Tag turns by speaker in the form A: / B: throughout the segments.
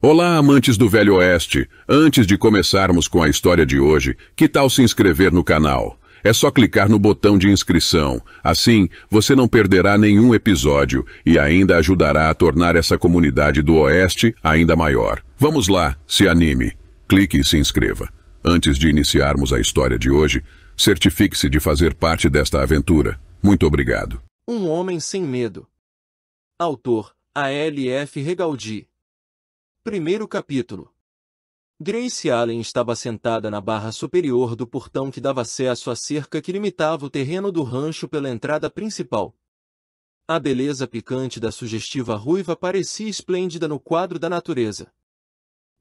A: Olá, amantes do Velho Oeste! Antes de começarmos com a história de hoje, que tal se inscrever no canal? É só clicar no botão de inscrição. Assim, você não perderá nenhum episódio e ainda ajudará a tornar essa comunidade do Oeste ainda maior. Vamos lá, se anime. Clique e se inscreva. Antes de iniciarmos a história de hoje, certifique-se de fazer parte desta aventura. Muito obrigado. Um Homem Sem Medo. Autor, A.L.F. Regaldi. Primeiro capítulo. Grace Allen estava sentada na barra superior do portão que dava acesso à cerca que limitava o terreno do rancho pela entrada principal. A beleza picante da sugestiva ruiva parecia esplêndida no quadro da natureza.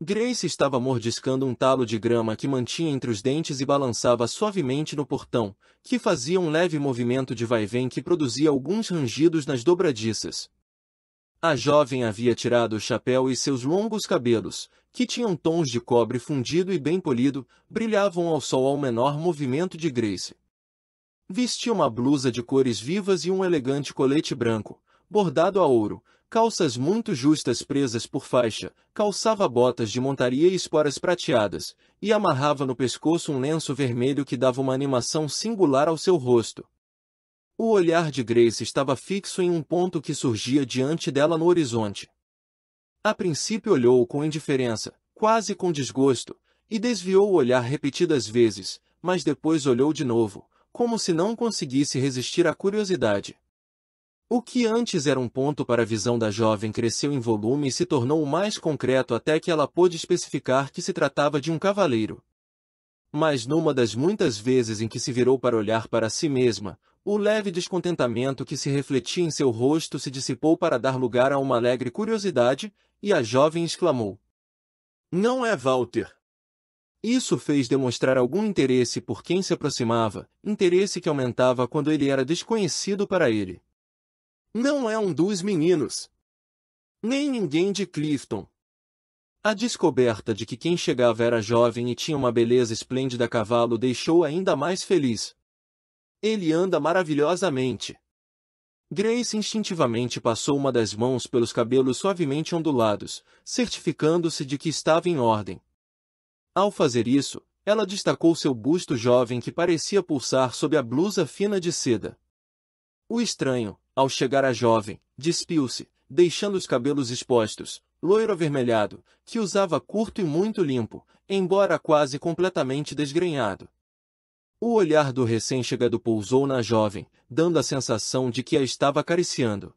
A: Grace estava mordiscando um talo de grama que mantinha entre os dentes e balançava suavemente no portão, que fazia um leve movimento de vai-vem que produzia alguns rangidos nas dobradiças. A jovem havia tirado o chapéu e seus longos cabelos, que tinham tons de cobre fundido e bem polido, brilhavam ao sol ao menor movimento de Grace. Vestia uma blusa de cores vivas e um elegante colete branco, bordado a ouro, calças muito justas presas por faixa, calçava botas de montaria e esporas prateadas, e amarrava no pescoço um lenço vermelho que dava uma animação singular ao seu rosto, o olhar de Grace estava fixo em um ponto que surgia diante dela no horizonte. A princípio olhou com indiferença, quase com desgosto, e desviou o olhar repetidas vezes, mas depois olhou de novo, como se não conseguisse resistir à curiosidade. O que antes era um ponto para a visão da jovem cresceu em volume e se tornou mais concreto até que ela pôde especificar que se tratava de um cavaleiro. Mas numa das muitas vezes em que se virou para olhar para si mesma, o leve descontentamento que se refletia em seu rosto se dissipou para dar lugar a uma alegre curiosidade, e a jovem exclamou: Não é Walter. Isso fez demonstrar algum interesse por quem se aproximava, interesse que aumentava quando ele era desconhecido para ele. Não é um dos meninos. Nem ninguém de Clifton. A descoberta de que quem chegava era jovem e tinha uma beleza esplêndida a cavalo deixou ainda mais feliz, ele anda maravilhosamente. Grace instintivamente passou uma das mãos pelos cabelos suavemente ondulados, certificando-se de que estava em ordem. Ao fazer isso, ela destacou seu busto jovem que parecia pulsar sob a blusa fina de seda. O estranho, ao chegar à jovem, despiu-se, deixando os cabelos expostos, loiro avermelhado, que usava curto e muito limpo, embora quase completamente desgrenhado. O olhar do recém-chegado pousou na jovem, dando a sensação de que a estava acariciando.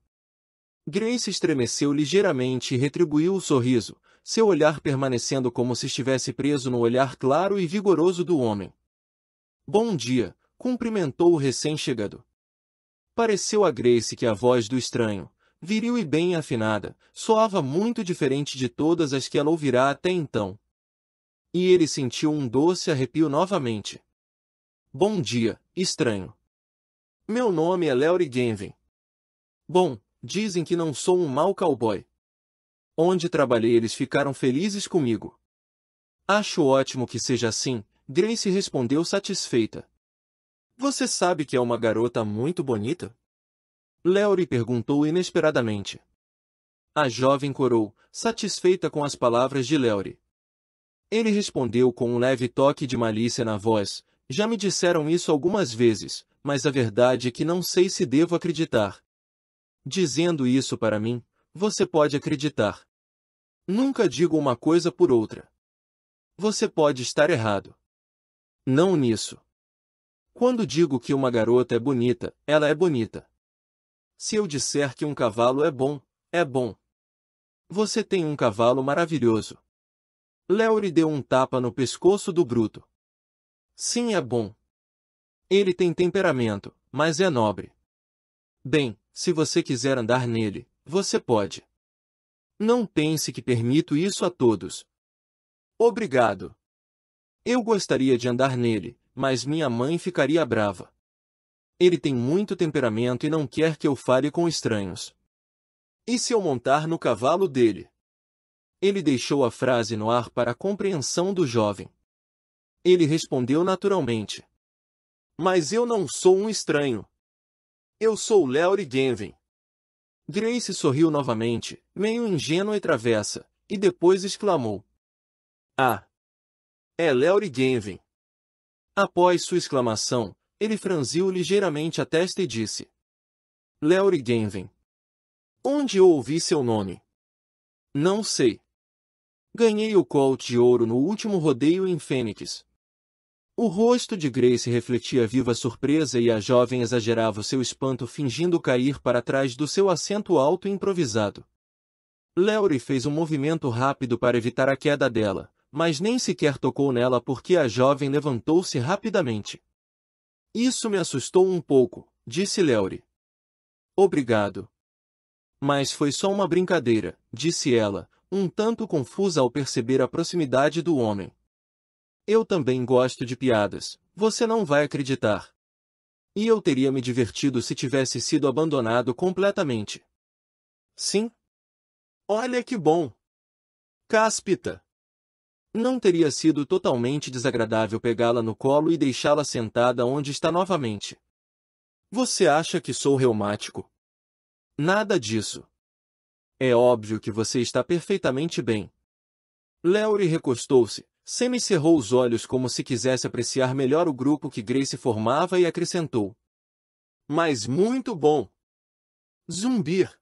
A: Grace estremeceu ligeiramente e retribuiu o sorriso, seu olhar permanecendo como se estivesse preso no olhar claro e vigoroso do homem. Bom dia, cumprimentou o recém-chegado. Pareceu a Grace que a voz do estranho, viril e bem afinada, soava muito diferente de todas as que ela ouvirá até então. E ele sentiu um doce arrepio novamente. Bom dia, estranho. Meu nome é Leury Genven. Bom, dizem que não sou um mau cowboy. Onde trabalhei eles ficaram felizes comigo. Acho ótimo que seja assim, Grace respondeu satisfeita. Você sabe que é uma garota muito bonita? Leori perguntou inesperadamente. A jovem corou, satisfeita com as palavras de Leori. Ele respondeu com um leve toque de malícia na voz, já me disseram isso algumas vezes, mas a verdade é que não sei se devo acreditar. Dizendo isso para mim, você pode acreditar. Nunca digo uma coisa por outra. Você pode estar errado. Não nisso. Quando digo que uma garota é bonita, ela é bonita. Se eu disser que um cavalo é bom, é bom. Você tem um cavalo maravilhoso. Léo lhe deu um tapa no pescoço do bruto. Sim, é bom. Ele tem temperamento, mas é nobre. Bem, se você quiser andar nele, você pode. Não pense que permito isso a todos. Obrigado. Eu gostaria de andar nele, mas minha mãe ficaria brava. Ele tem muito temperamento e não quer que eu fale com estranhos. E se eu montar no cavalo dele? Ele deixou a frase no ar para a compreensão do jovem. Ele respondeu naturalmente. Mas eu não sou um estranho. Eu sou Leory Genvin. Grace sorriu novamente, meio ingênua e travessa, e depois exclamou. Ah! É Leory Genvin. Após sua exclamação, ele franziu ligeiramente a testa e disse. Leory Genvin. Onde eu ouvi seu nome? Não sei. Ganhei o colt de ouro no último rodeio em Fênix, o rosto de Grace refletia viva surpresa e a jovem exagerava o seu espanto fingindo cair para trás do seu assento alto e improvisado. Leury fez um movimento rápido para evitar a queda dela, mas nem sequer tocou nela porque a jovem levantou-se rapidamente. Isso me assustou um pouco, disse Leury. Obrigado. Mas foi só uma brincadeira, disse ela, um tanto confusa ao perceber a proximidade do homem. Eu também gosto de piadas, você não vai acreditar. E eu teria me divertido se tivesse sido abandonado completamente. Sim? Olha que bom! Cáspita! Não teria sido totalmente desagradável pegá-la no colo e deixá-la sentada onde está novamente. Você acha que sou reumático? Nada disso. É óbvio que você está perfeitamente bem. Leury recostou-se, Sam encerrou os olhos como se quisesse apreciar melhor o grupo que Grace formava e acrescentou. Mas muito bom! Zumbir!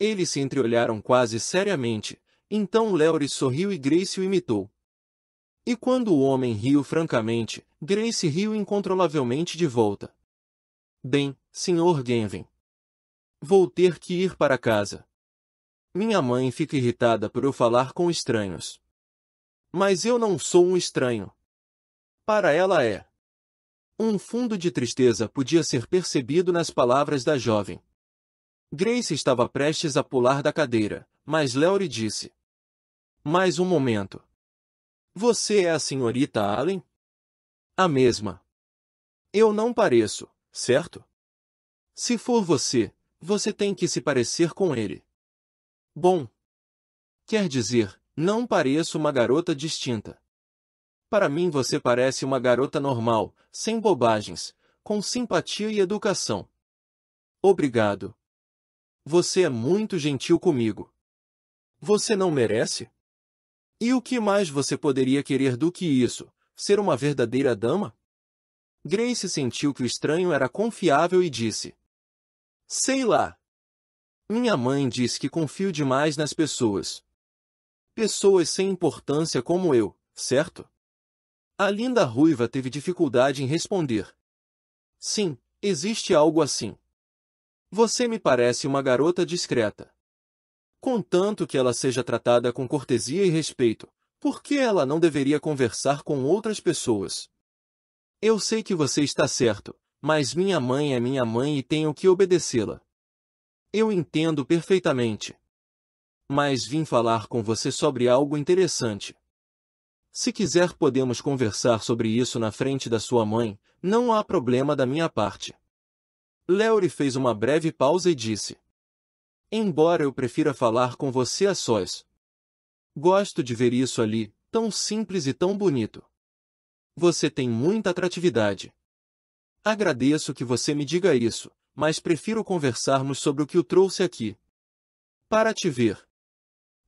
A: Eles se entreolharam quase seriamente, então Leury sorriu e Grace o imitou. E quando o homem riu francamente, Grace riu incontrolavelmente de volta. Bem, Sr. Genvin. Vou ter que ir para casa. Minha mãe fica irritada por eu falar com estranhos. Mas eu não sou um estranho. Para ela é. Um fundo de tristeza podia ser percebido nas palavras da jovem. Grace estava prestes a pular da cadeira, mas Leury disse. Mais um momento. Você é a senhorita Allen? A mesma. Eu não pareço, certo? Se for você, você tem que se parecer com ele. Bom. Quer dizer, não pareço uma garota distinta. Para mim você parece uma garota normal, sem bobagens, com simpatia e educação. Obrigado. Você é muito gentil comigo. Você não merece? E o que mais você poderia querer do que isso? Ser uma verdadeira dama? Grace sentiu que o estranho era confiável e disse: Sei lá. Minha mãe diz que confio demais nas pessoas. Pessoas sem importância como eu, certo? A linda ruiva teve dificuldade em responder. Sim, existe algo assim. Você me parece uma garota discreta. Contanto que ela seja tratada com cortesia e respeito, por que ela não deveria conversar com outras pessoas? Eu sei que você está certo, mas minha mãe é minha mãe e tenho que obedecê-la. Eu entendo perfeitamente mas vim falar com você sobre algo interessante. Se quiser, podemos conversar sobre isso na frente da sua mãe, não há problema da minha parte. Leori fez uma breve pausa e disse: Embora eu prefira falar com você a sós. Gosto de ver isso ali, tão simples e tão bonito. Você tem muita atratividade. Agradeço que você me diga isso, mas prefiro conversarmos sobre o que o trouxe aqui. Para te ver,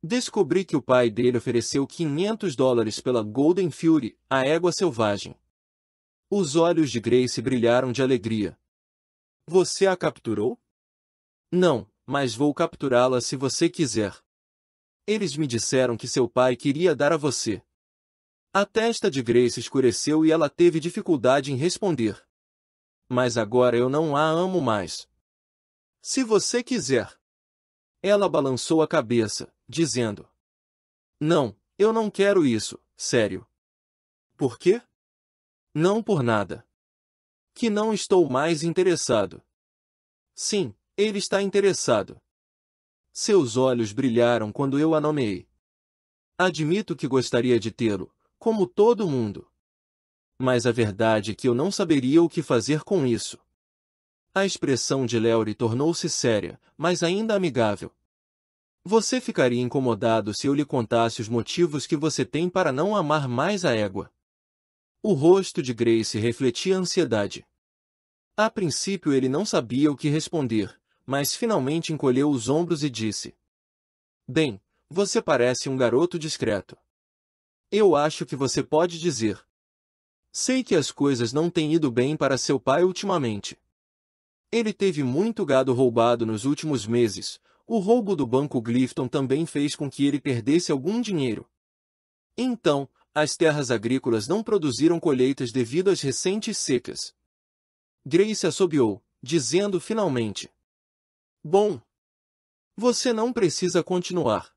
A: Descobri que o pai dele ofereceu 500 dólares pela Golden Fury, a égua selvagem. Os olhos de Grace brilharam de alegria. Você a capturou? Não, mas vou capturá-la se você quiser. Eles me disseram que seu pai queria dar a você. A testa de Grace escureceu e ela teve dificuldade em responder. Mas agora eu não a amo mais. Se você quiser. Ela balançou a cabeça, dizendo: Não, eu não quero isso, sério. Por quê? Não por nada. Que não estou mais interessado. Sim, ele está interessado. Seus olhos brilharam quando eu a nomeei. Admito que gostaria de tê-lo, como todo mundo. Mas a verdade é que eu não saberia o que fazer com isso. A expressão de Leury tornou-se séria, mas ainda amigável. Você ficaria incomodado se eu lhe contasse os motivos que você tem para não amar mais a égua. O rosto de Grace refletia ansiedade. A princípio ele não sabia o que responder, mas finalmente encolheu os ombros e disse: Bem, você parece um garoto discreto. Eu acho que você pode dizer. Sei que as coisas não têm ido bem para seu pai ultimamente. Ele teve muito gado roubado nos últimos meses. O roubo do Banco Glifton também fez com que ele perdesse algum dinheiro. Então, as terras agrícolas não produziram colheitas devido às recentes secas. Grace assobiou, dizendo finalmente. Bom, você não precisa continuar.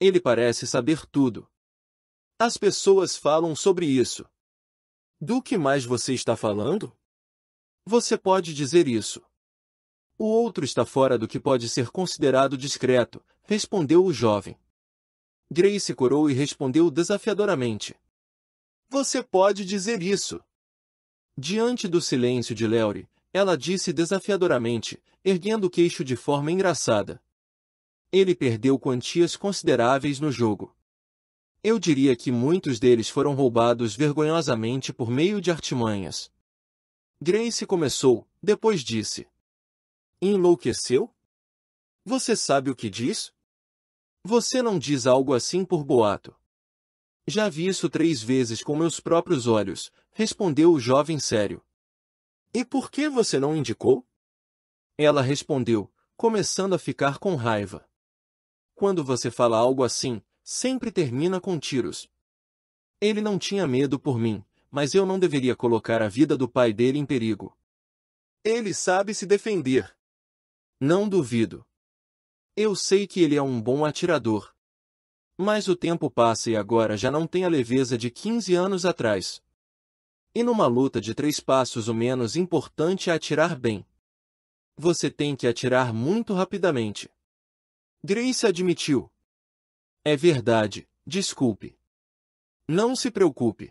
A: Ele parece saber tudo. As pessoas falam sobre isso. Do que mais você está falando? Você pode dizer isso. O outro está fora do que pode ser considerado discreto, respondeu o jovem. Grace corou e respondeu desafiadoramente. Você pode dizer isso. Diante do silêncio de Leury, ela disse desafiadoramente, erguendo o queixo de forma engraçada. Ele perdeu quantias consideráveis no jogo. Eu diria que muitos deles foram roubados vergonhosamente por meio de artimanhas. Grace começou, depois disse. Enlouqueceu? Você sabe o que diz? Você não diz algo assim por boato. Já vi isso três vezes com meus próprios olhos, respondeu o jovem sério. E por que você não indicou? Ela respondeu, começando a ficar com raiva. Quando você fala algo assim, sempre termina com tiros. Ele não tinha medo por mim, mas eu não deveria colocar a vida do pai dele em perigo. Ele sabe se defender. Não duvido. Eu sei que ele é um bom atirador. Mas o tempo passa e agora já não tem a leveza de 15 anos atrás. E numa luta de três passos o menos importante é atirar bem. Você tem que atirar muito rapidamente. Grace admitiu. É verdade, desculpe. Não se preocupe.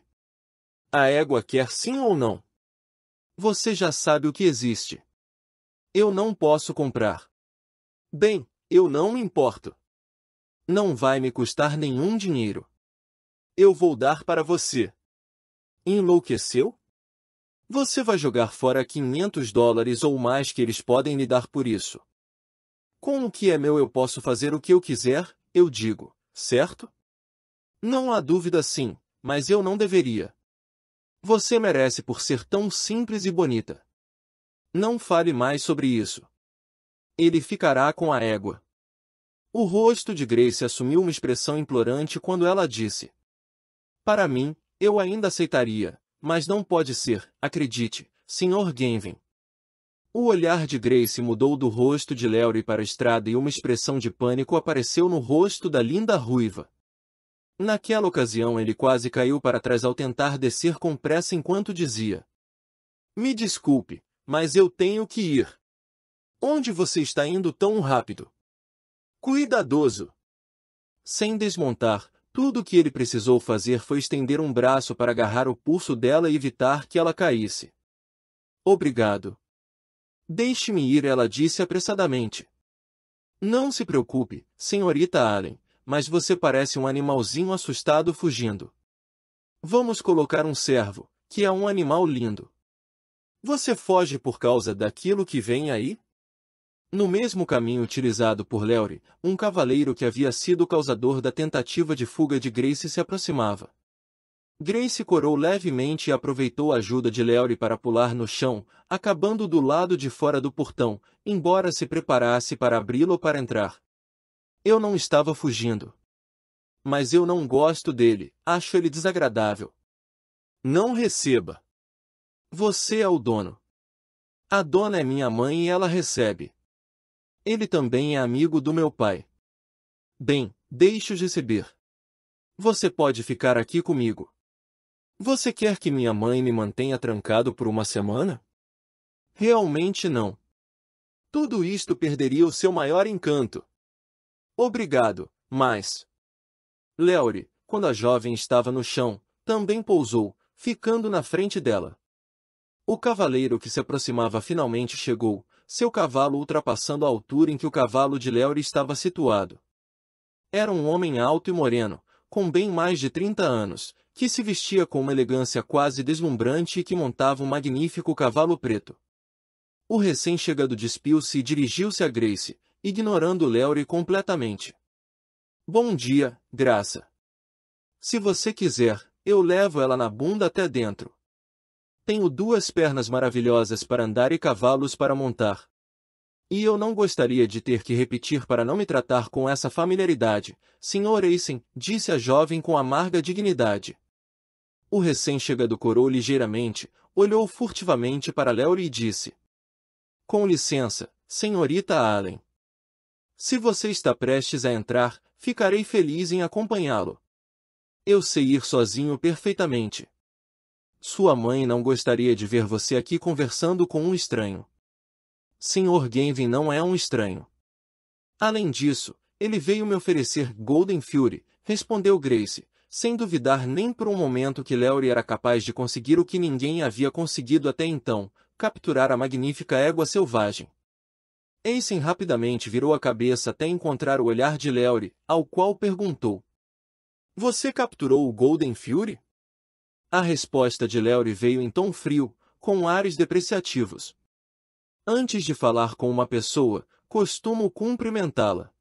A: A égua quer sim ou não? Você já sabe o que existe. Eu não posso comprar. Bem, eu não me importo. Não vai me custar nenhum dinheiro. Eu vou dar para você. Enlouqueceu? Você vai jogar fora 500 dólares ou mais que eles podem lhe dar por isso. Com o que é meu eu posso fazer o que eu quiser, eu digo, certo? Não há dúvida sim, mas eu não deveria. Você merece por ser tão simples e bonita. Não fale mais sobre isso. Ele ficará com a égua. O rosto de Grace assumiu uma expressão implorante quando ela disse: Para mim, eu ainda aceitaria, mas não pode ser, acredite, Sr. Genvin. O olhar de Grace mudou do rosto de Larry para a estrada e uma expressão de pânico apareceu no rosto da linda ruiva. Naquela ocasião ele quase caiu para trás ao tentar descer com pressa enquanto dizia: Me desculpe, mas eu tenho que ir. Onde você está indo tão rápido? Cuidadoso! Sem desmontar, tudo o que ele precisou fazer foi estender um braço para agarrar o pulso dela e evitar que ela caísse. Obrigado. Deixe-me ir, ela disse apressadamente. Não se preocupe, senhorita Allen, mas você parece um animalzinho assustado fugindo. Vamos colocar um servo, que é um animal lindo. Você foge por causa daquilo que vem aí? No mesmo caminho utilizado por Leore, um cavaleiro que havia sido causador da tentativa de fuga de Grace se aproximava. Grace corou levemente e aproveitou a ajuda de Leore para pular no chão, acabando do lado de fora do portão, embora se preparasse para abri-lo para entrar. Eu não estava fugindo. Mas eu não gosto dele, acho ele desagradável. Não receba. Você é o dono. A dona é minha mãe e ela recebe. Ele também é amigo do meu pai. Bem, deixe-os receber. Você pode ficar aqui comigo. Você quer que minha mãe me mantenha trancado por uma semana? Realmente não. Tudo isto perderia o seu maior encanto. Obrigado, mas. Leore, quando a jovem estava no chão, também pousou, ficando na frente dela. O cavaleiro que se aproximava finalmente chegou, seu cavalo ultrapassando a altura em que o cavalo de Leore estava situado. Era um homem alto e moreno, com bem mais de 30 anos, que se vestia com uma elegância quase deslumbrante e que montava um magnífico cavalo preto. O recém-chegado despiu-se e dirigiu-se a Grace, ignorando Léore completamente. Bom dia, graça. Se você quiser, eu levo ela na bunda até dentro. Tenho duas pernas maravilhosas para andar e cavalos para montar. E eu não gostaria de ter que repetir para não me tratar com essa familiaridade, Sr. Eisen, disse a jovem com amarga dignidade. O recém-chegado corou ligeiramente, olhou furtivamente para Léore e disse: Com licença, senhorita Allen. Se você está prestes a entrar, ficarei feliz em acompanhá-lo. Eu sei ir sozinho perfeitamente. Sua mãe não gostaria de ver você aqui conversando com um estranho. Senhor Genvin não é um estranho. Além disso, ele veio me oferecer Golden Fury, respondeu Grace, sem duvidar nem por um momento que Leury era capaz de conseguir o que ninguém havia conseguido até então, capturar a magnífica égua selvagem. Ensen rapidamente virou a cabeça até encontrar o olhar de Leore, ao qual perguntou. Você capturou o Golden Fury? A resposta de Leore veio em tom frio, com ares depreciativos. Antes de falar com uma pessoa, costumo cumprimentá-la.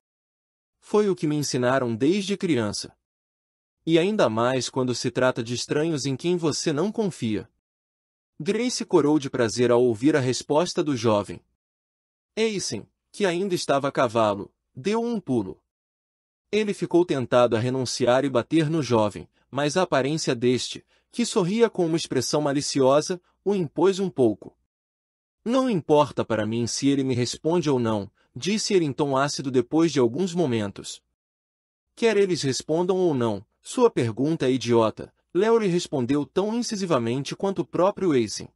A: Foi o que me ensinaram desde criança. E ainda mais quando se trata de estranhos em quem você não confia. Grace corou de prazer ao ouvir a resposta do jovem. Eisen, que ainda estava a cavalo, deu um pulo. Ele ficou tentado a renunciar e bater no jovem, mas a aparência deste, que sorria com uma expressão maliciosa, o impôs um pouco. Não importa para mim se ele me responde ou não, disse ele em tom ácido depois de alguns momentos. Quer eles respondam ou não, sua pergunta é idiota, Léo lhe respondeu tão incisivamente quanto o próprio Eisen.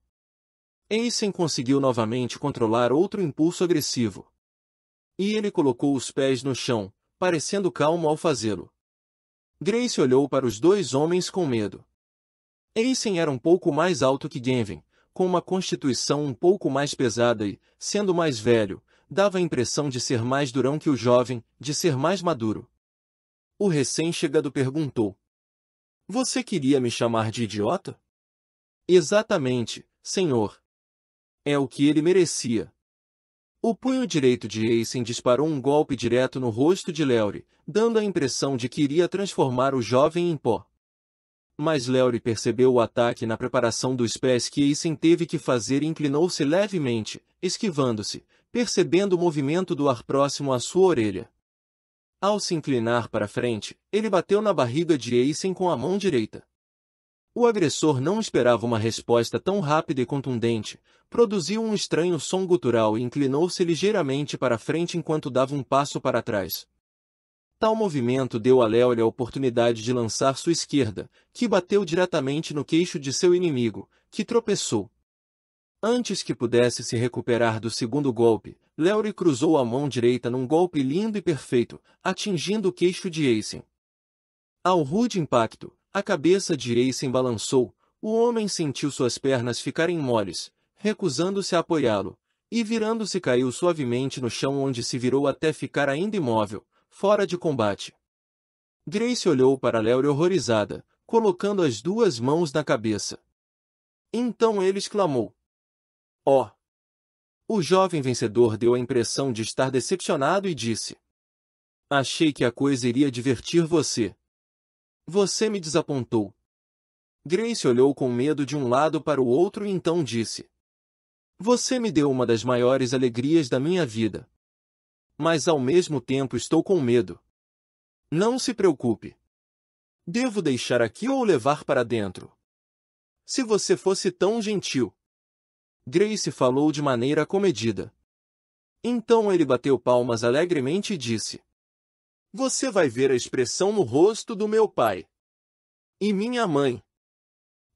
A: Eisen conseguiu novamente controlar outro impulso agressivo. E ele colocou os pés no chão, parecendo calmo ao fazê-lo. Grace olhou para os dois homens com medo. Eisen era um pouco mais alto que Genvin, com uma constituição um pouco mais pesada e, sendo mais velho, dava a impressão de ser mais durão que o jovem, de ser mais maduro. O recém-chegado perguntou. Você queria me chamar de idiota? Exatamente, senhor, é o que ele merecia. O punho direito de Aysen disparou um golpe direto no rosto de Leore, dando a impressão de que iria transformar o jovem em pó. Mas Leore percebeu o ataque na preparação dos pés que Aysen teve que fazer e inclinou-se levemente, esquivando-se, percebendo o movimento do ar próximo à sua orelha. Ao se inclinar para frente, ele bateu na barriga de Aysen com a mão direita. O agressor não esperava uma resposta tão rápida e contundente, produziu um estranho som gutural e inclinou-se ligeiramente para frente enquanto dava um passo para trás. Tal movimento deu a Léo a oportunidade de lançar sua esquerda, que bateu diretamente no queixo de seu inimigo, que tropeçou. Antes que pudesse se recuperar do segundo golpe, Leury cruzou a mão direita num golpe lindo e perfeito, atingindo o queixo de Aisin. Ao rude impacto, a cabeça de Racing balançou, o homem sentiu suas pernas ficarem moles, recusando-se a apoiá-lo, e virando-se caiu suavemente no chão onde se virou até ficar ainda imóvel, fora de combate. Grace olhou para Léo horrorizada, colocando as duas mãos na cabeça. Então ele exclamou. Oh! O jovem vencedor deu a impressão de estar decepcionado e disse. Achei que a coisa iria divertir você. Você me desapontou. Grace olhou com medo de um lado para o outro e então disse: Você me deu uma das maiores alegrias da minha vida. Mas ao mesmo tempo estou com medo. Não se preocupe. Devo deixar aqui ou levar para dentro? Se você fosse tão gentil. Grace falou de maneira comedida. Então ele bateu palmas alegremente e disse: você vai ver a expressão no rosto do meu pai. E minha mãe.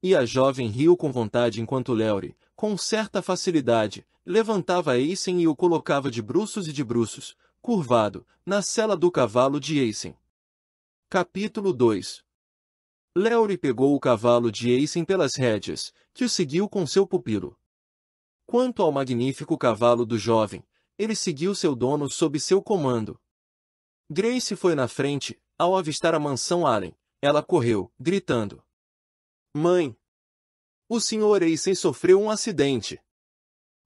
A: E a jovem riu com vontade enquanto Léore, com certa facilidade, levantava Eisen e o colocava de bruços e de bruços, curvado, na sela do cavalo de Eisen. Capítulo 2 Léore pegou o cavalo de Eisen pelas rédeas, que o seguiu com seu pupilo. Quanto ao magnífico cavalo do jovem, ele seguiu seu dono sob seu comando, Grace foi na frente, ao avistar a mansão Allen. Ela correu, gritando. Mãe! O Sr. Eisen sofreu um acidente.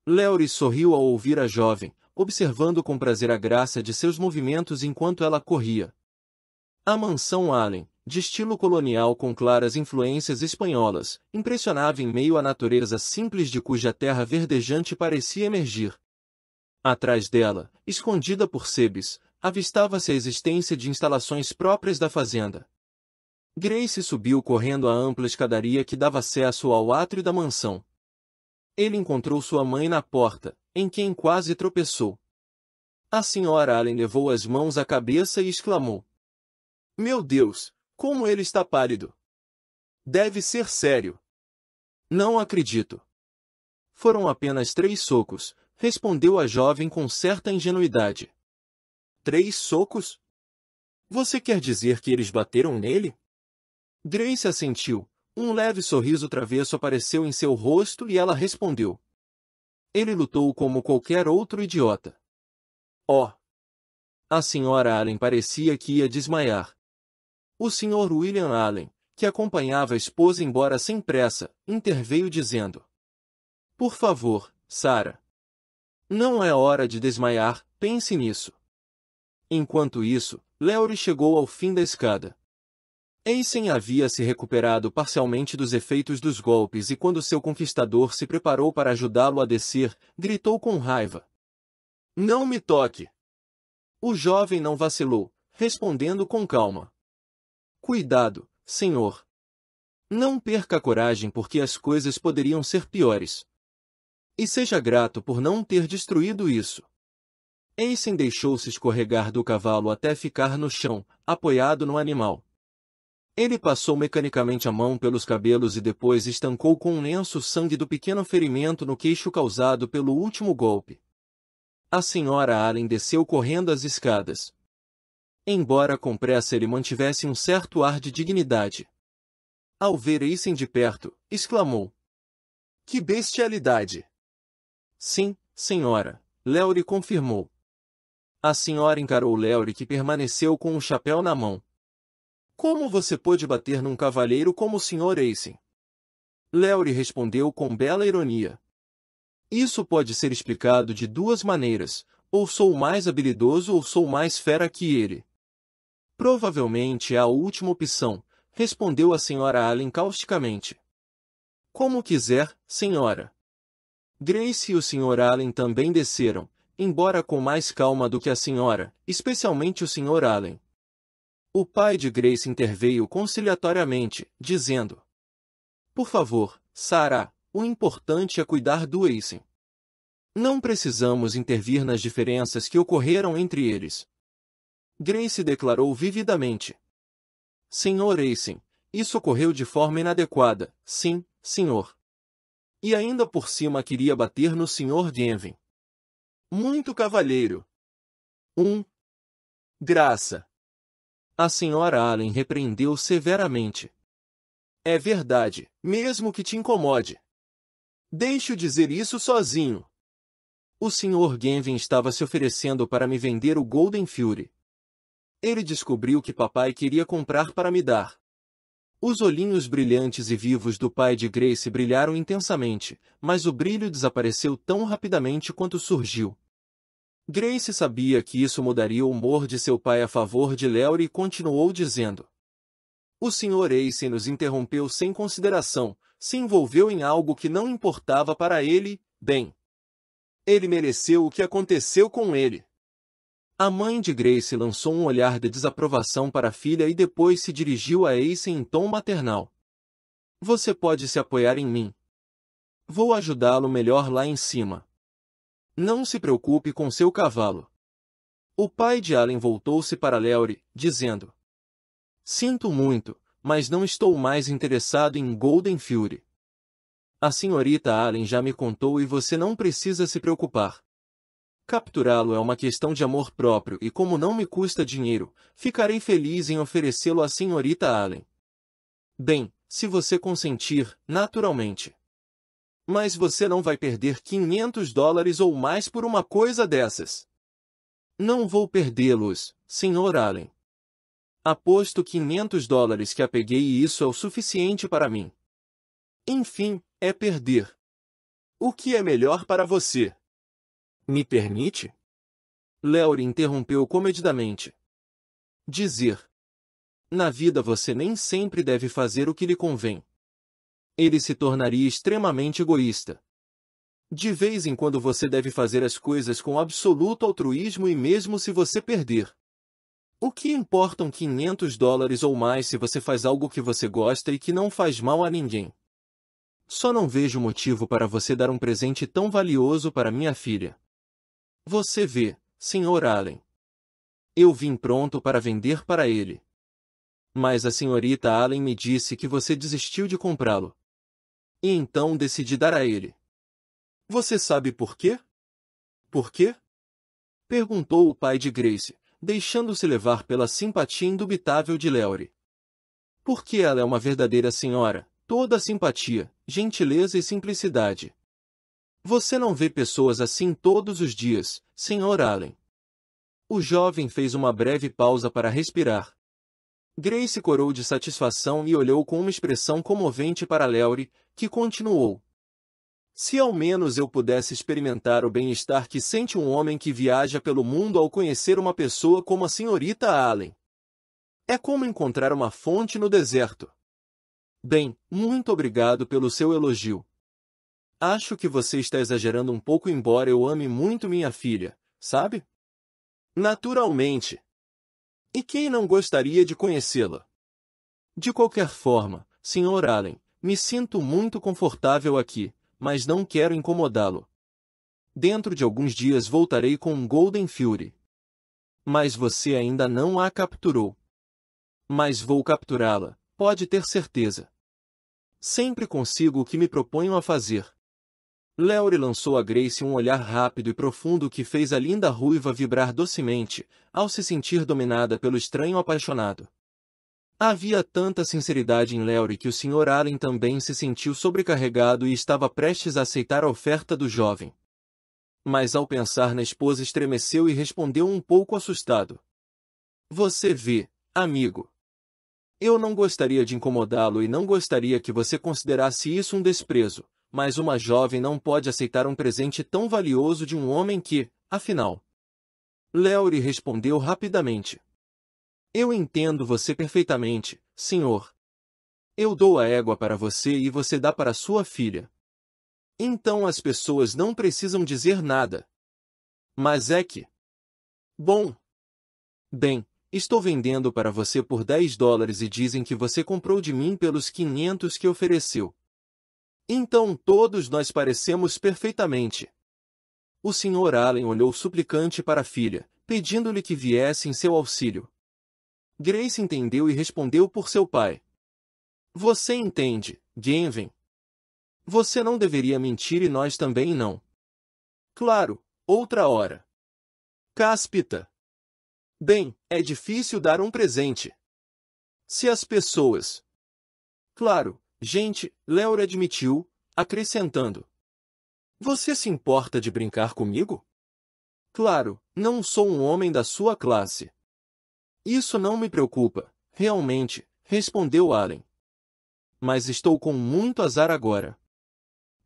A: Leury sorriu ao ouvir a jovem, observando com prazer a graça de seus movimentos enquanto ela corria. A mansão Allen, de estilo colonial com claras influências espanholas, impressionava em meio à natureza simples de cuja terra verdejante parecia emergir. Atrás dela, escondida por sebes, avistava-se a existência de instalações próprias da fazenda. Grace subiu correndo a ampla escadaria que dava acesso ao átrio da mansão. Ele encontrou sua mãe na porta, em quem quase tropeçou. A senhora Allen levou as mãos à cabeça e exclamou. Meu Deus, como ele está pálido! Deve ser sério. Não acredito. Foram apenas três socos, respondeu a jovem com certa ingenuidade. Três socos? Você quer dizer que eles bateram nele? Grace assentiu. Um leve sorriso travesso apareceu em seu rosto e ela respondeu. Ele lutou como qualquer outro idiota. Oh! A senhora Allen parecia que ia desmaiar. O senhor William Allen, que acompanhava a esposa embora sem pressa, interveio dizendo: Por favor, Sara. Não é hora de desmaiar, pense nisso. Enquanto isso, Leury chegou ao fim da escada. Eisen havia se recuperado parcialmente dos efeitos dos golpes e quando seu conquistador se preparou para ajudá-lo a descer, gritou com raiva. Não me toque! O jovem não vacilou, respondendo com calma. Cuidado, senhor! Não perca a coragem porque as coisas poderiam ser piores. E seja grato por não ter destruído isso. Ensen deixou-se escorregar do cavalo até ficar no chão, apoiado no animal. Ele passou mecanicamente a mão pelos cabelos e depois estancou com um lenço o sangue do pequeno ferimento no queixo causado pelo último golpe. A senhora Allen desceu correndo as escadas. Embora com pressa ele mantivesse um certo ar de dignidade. Ao ver Eisen de perto, exclamou. Que bestialidade! Sim, senhora, Léo lhe confirmou. A senhora encarou Léo que permaneceu com o chapéu na mão. Como você pôde bater num cavalheiro como o senhor Eisen? Léo respondeu com bela ironia. Isso pode ser explicado de duas maneiras, ou sou mais habilidoso ou sou mais fera que ele. Provavelmente é a última opção, respondeu a senhora Allen causticamente. Como quiser, senhora. Grace e o Sr. Allen também desceram, embora com mais calma do que a senhora, especialmente o Sr. Allen. O pai de Grace interveio conciliatoriamente, dizendo: Por favor, Sarah, o importante é cuidar do Ace. Não precisamos intervir nas diferenças que ocorreram entre eles. Grace declarou vividamente: Senhor Ace, isso ocorreu de forma inadequada, sim, senhor. E ainda por cima queria bater no Sr. Genvin muito cavalheiro. 1. Um. Graça. A senhora Allen repreendeu severamente. É verdade, mesmo que te incomode. Deixe-o dizer isso sozinho. O senhor Genvin estava se oferecendo para me vender o Golden Fury. Ele descobriu que papai queria comprar para me dar. Os olhinhos brilhantes e vivos do pai de Grace brilharam intensamente, mas o brilho desapareceu tão rapidamente quanto surgiu. Grace sabia que isso mudaria o humor de seu pai a favor de Léo e continuou dizendo. O Sr. Ace nos interrompeu sem consideração, se envolveu em algo que não importava para ele, bem. Ele mereceu o que aconteceu com ele. A mãe de Grace lançou um olhar de desaprovação para a filha e depois se dirigiu a Ace em tom maternal. Você pode se apoiar em mim. Vou ajudá-lo melhor lá em cima. Não se preocupe com seu cavalo. O pai de Allen voltou-se para Leory, dizendo: Sinto muito, mas não estou mais interessado em Golden Fury. A senhorita Allen já me contou e você não precisa se preocupar. Capturá-lo é uma questão de amor próprio e como não me custa dinheiro, ficarei feliz em oferecê-lo à senhorita Allen. Bem, se você consentir, naturalmente. Mas você não vai perder 500 dólares ou mais por uma coisa dessas. Não vou perdê-los, Sr. Allen. Aposto 500 dólares que a peguei e isso é o suficiente para mim. Enfim, é perder. O que é melhor para você? Me permite? Leury interrompeu comedidamente. Dizer. Na vida você nem sempre deve fazer o que lhe convém ele se tornaria extremamente egoísta. De vez em quando você deve fazer as coisas com absoluto altruísmo e mesmo se você perder. O que importam 500 dólares ou mais se você faz algo que você gosta e que não faz mal a ninguém? Só não vejo motivo para você dar um presente tão valioso para minha filha. Você vê, Sr. Allen. Eu vim pronto para vender para ele. Mas a senhorita Allen me disse que você desistiu de comprá-lo. E então decidi dar a ele. Você sabe por quê? Por quê? Perguntou o pai de Grace, deixando-se levar pela simpatia indubitável de Léore. Porque ela é uma verdadeira senhora, toda simpatia, gentileza e simplicidade. Você não vê pessoas assim todos os dias, Sr. Allen. O jovem fez uma breve pausa para respirar. Grace corou de satisfação e olhou com uma expressão comovente para Léore que continuou. Se ao menos eu pudesse experimentar o bem-estar que sente um homem que viaja pelo mundo ao conhecer uma pessoa como a senhorita Allen. É como encontrar uma fonte no deserto. Bem, muito obrigado pelo seu elogio. Acho que você está exagerando um pouco, embora eu ame muito minha filha, sabe? Naturalmente. E quem não gostaria de conhecê-la? De qualquer forma, senhor Allen, me sinto muito confortável aqui, mas não quero incomodá-lo. Dentro de alguns dias voltarei com um Golden Fury. Mas você ainda não a capturou. Mas vou capturá-la, pode ter certeza. Sempre consigo o que me proponho a fazer. Leore lançou a Grace um olhar rápido e profundo que fez a linda ruiva vibrar docemente, ao se sentir dominada pelo estranho apaixonado. Havia tanta sinceridade em Leury que o Sr. Allen também se sentiu sobrecarregado e estava prestes a aceitar a oferta do jovem. Mas ao pensar na esposa estremeceu e respondeu um pouco assustado. Você vê, amigo. Eu não gostaria de incomodá-lo e não gostaria que você considerasse isso um desprezo, mas uma jovem não pode aceitar um presente tão valioso de um homem que, afinal. Leury respondeu rapidamente. Eu entendo você perfeitamente, senhor. Eu dou a égua para você e você dá para sua filha. Então as pessoas não precisam dizer nada. Mas é que. Bom. Bem, estou vendendo para você por 10 dólares e dizem que você comprou de mim pelos 500 que ofereceu. Então todos nós parecemos perfeitamente. O Senhor Allen olhou suplicante para a filha, pedindo-lhe que viesse em seu auxílio. Grace entendeu e respondeu por seu pai. Você entende, Genven. Você não deveria mentir e nós também não. Claro, outra hora. Cáspita. Bem, é difícil dar um presente. Se as pessoas. Claro, gente, Léo admitiu, acrescentando. Você se importa de brincar comigo? Claro, não sou um homem da sua classe. Isso não me preocupa, realmente, respondeu Allen. Mas estou com muito azar agora.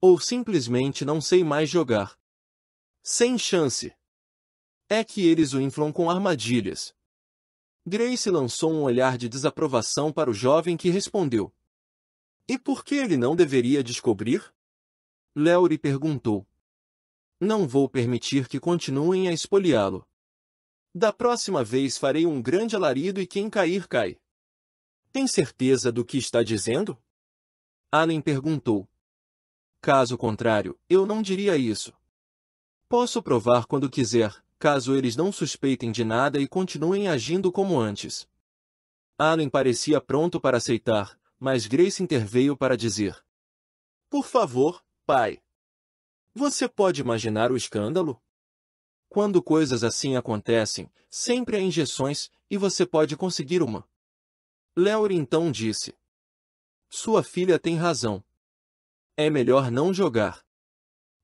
A: Ou simplesmente não sei mais jogar. Sem chance. É que eles o inflam com armadilhas. Grace lançou um olhar de desaprovação para o jovem que respondeu. E por que ele não deveria descobrir? Leury perguntou. Não vou permitir que continuem a espoliá-lo. Da próxima vez farei um grande alarido e quem cair, cai. Tem certeza do que está dizendo? Allen perguntou. Caso contrário, eu não diria isso. Posso provar quando quiser, caso eles não suspeitem de nada e continuem agindo como antes. Allen parecia pronto para aceitar, mas Grace interveio para dizer: Por favor, pai. Você pode imaginar o escândalo? Quando coisas assim acontecem, sempre há injeções, e você pode conseguir uma. Leory então disse. Sua filha tem razão. É melhor não jogar.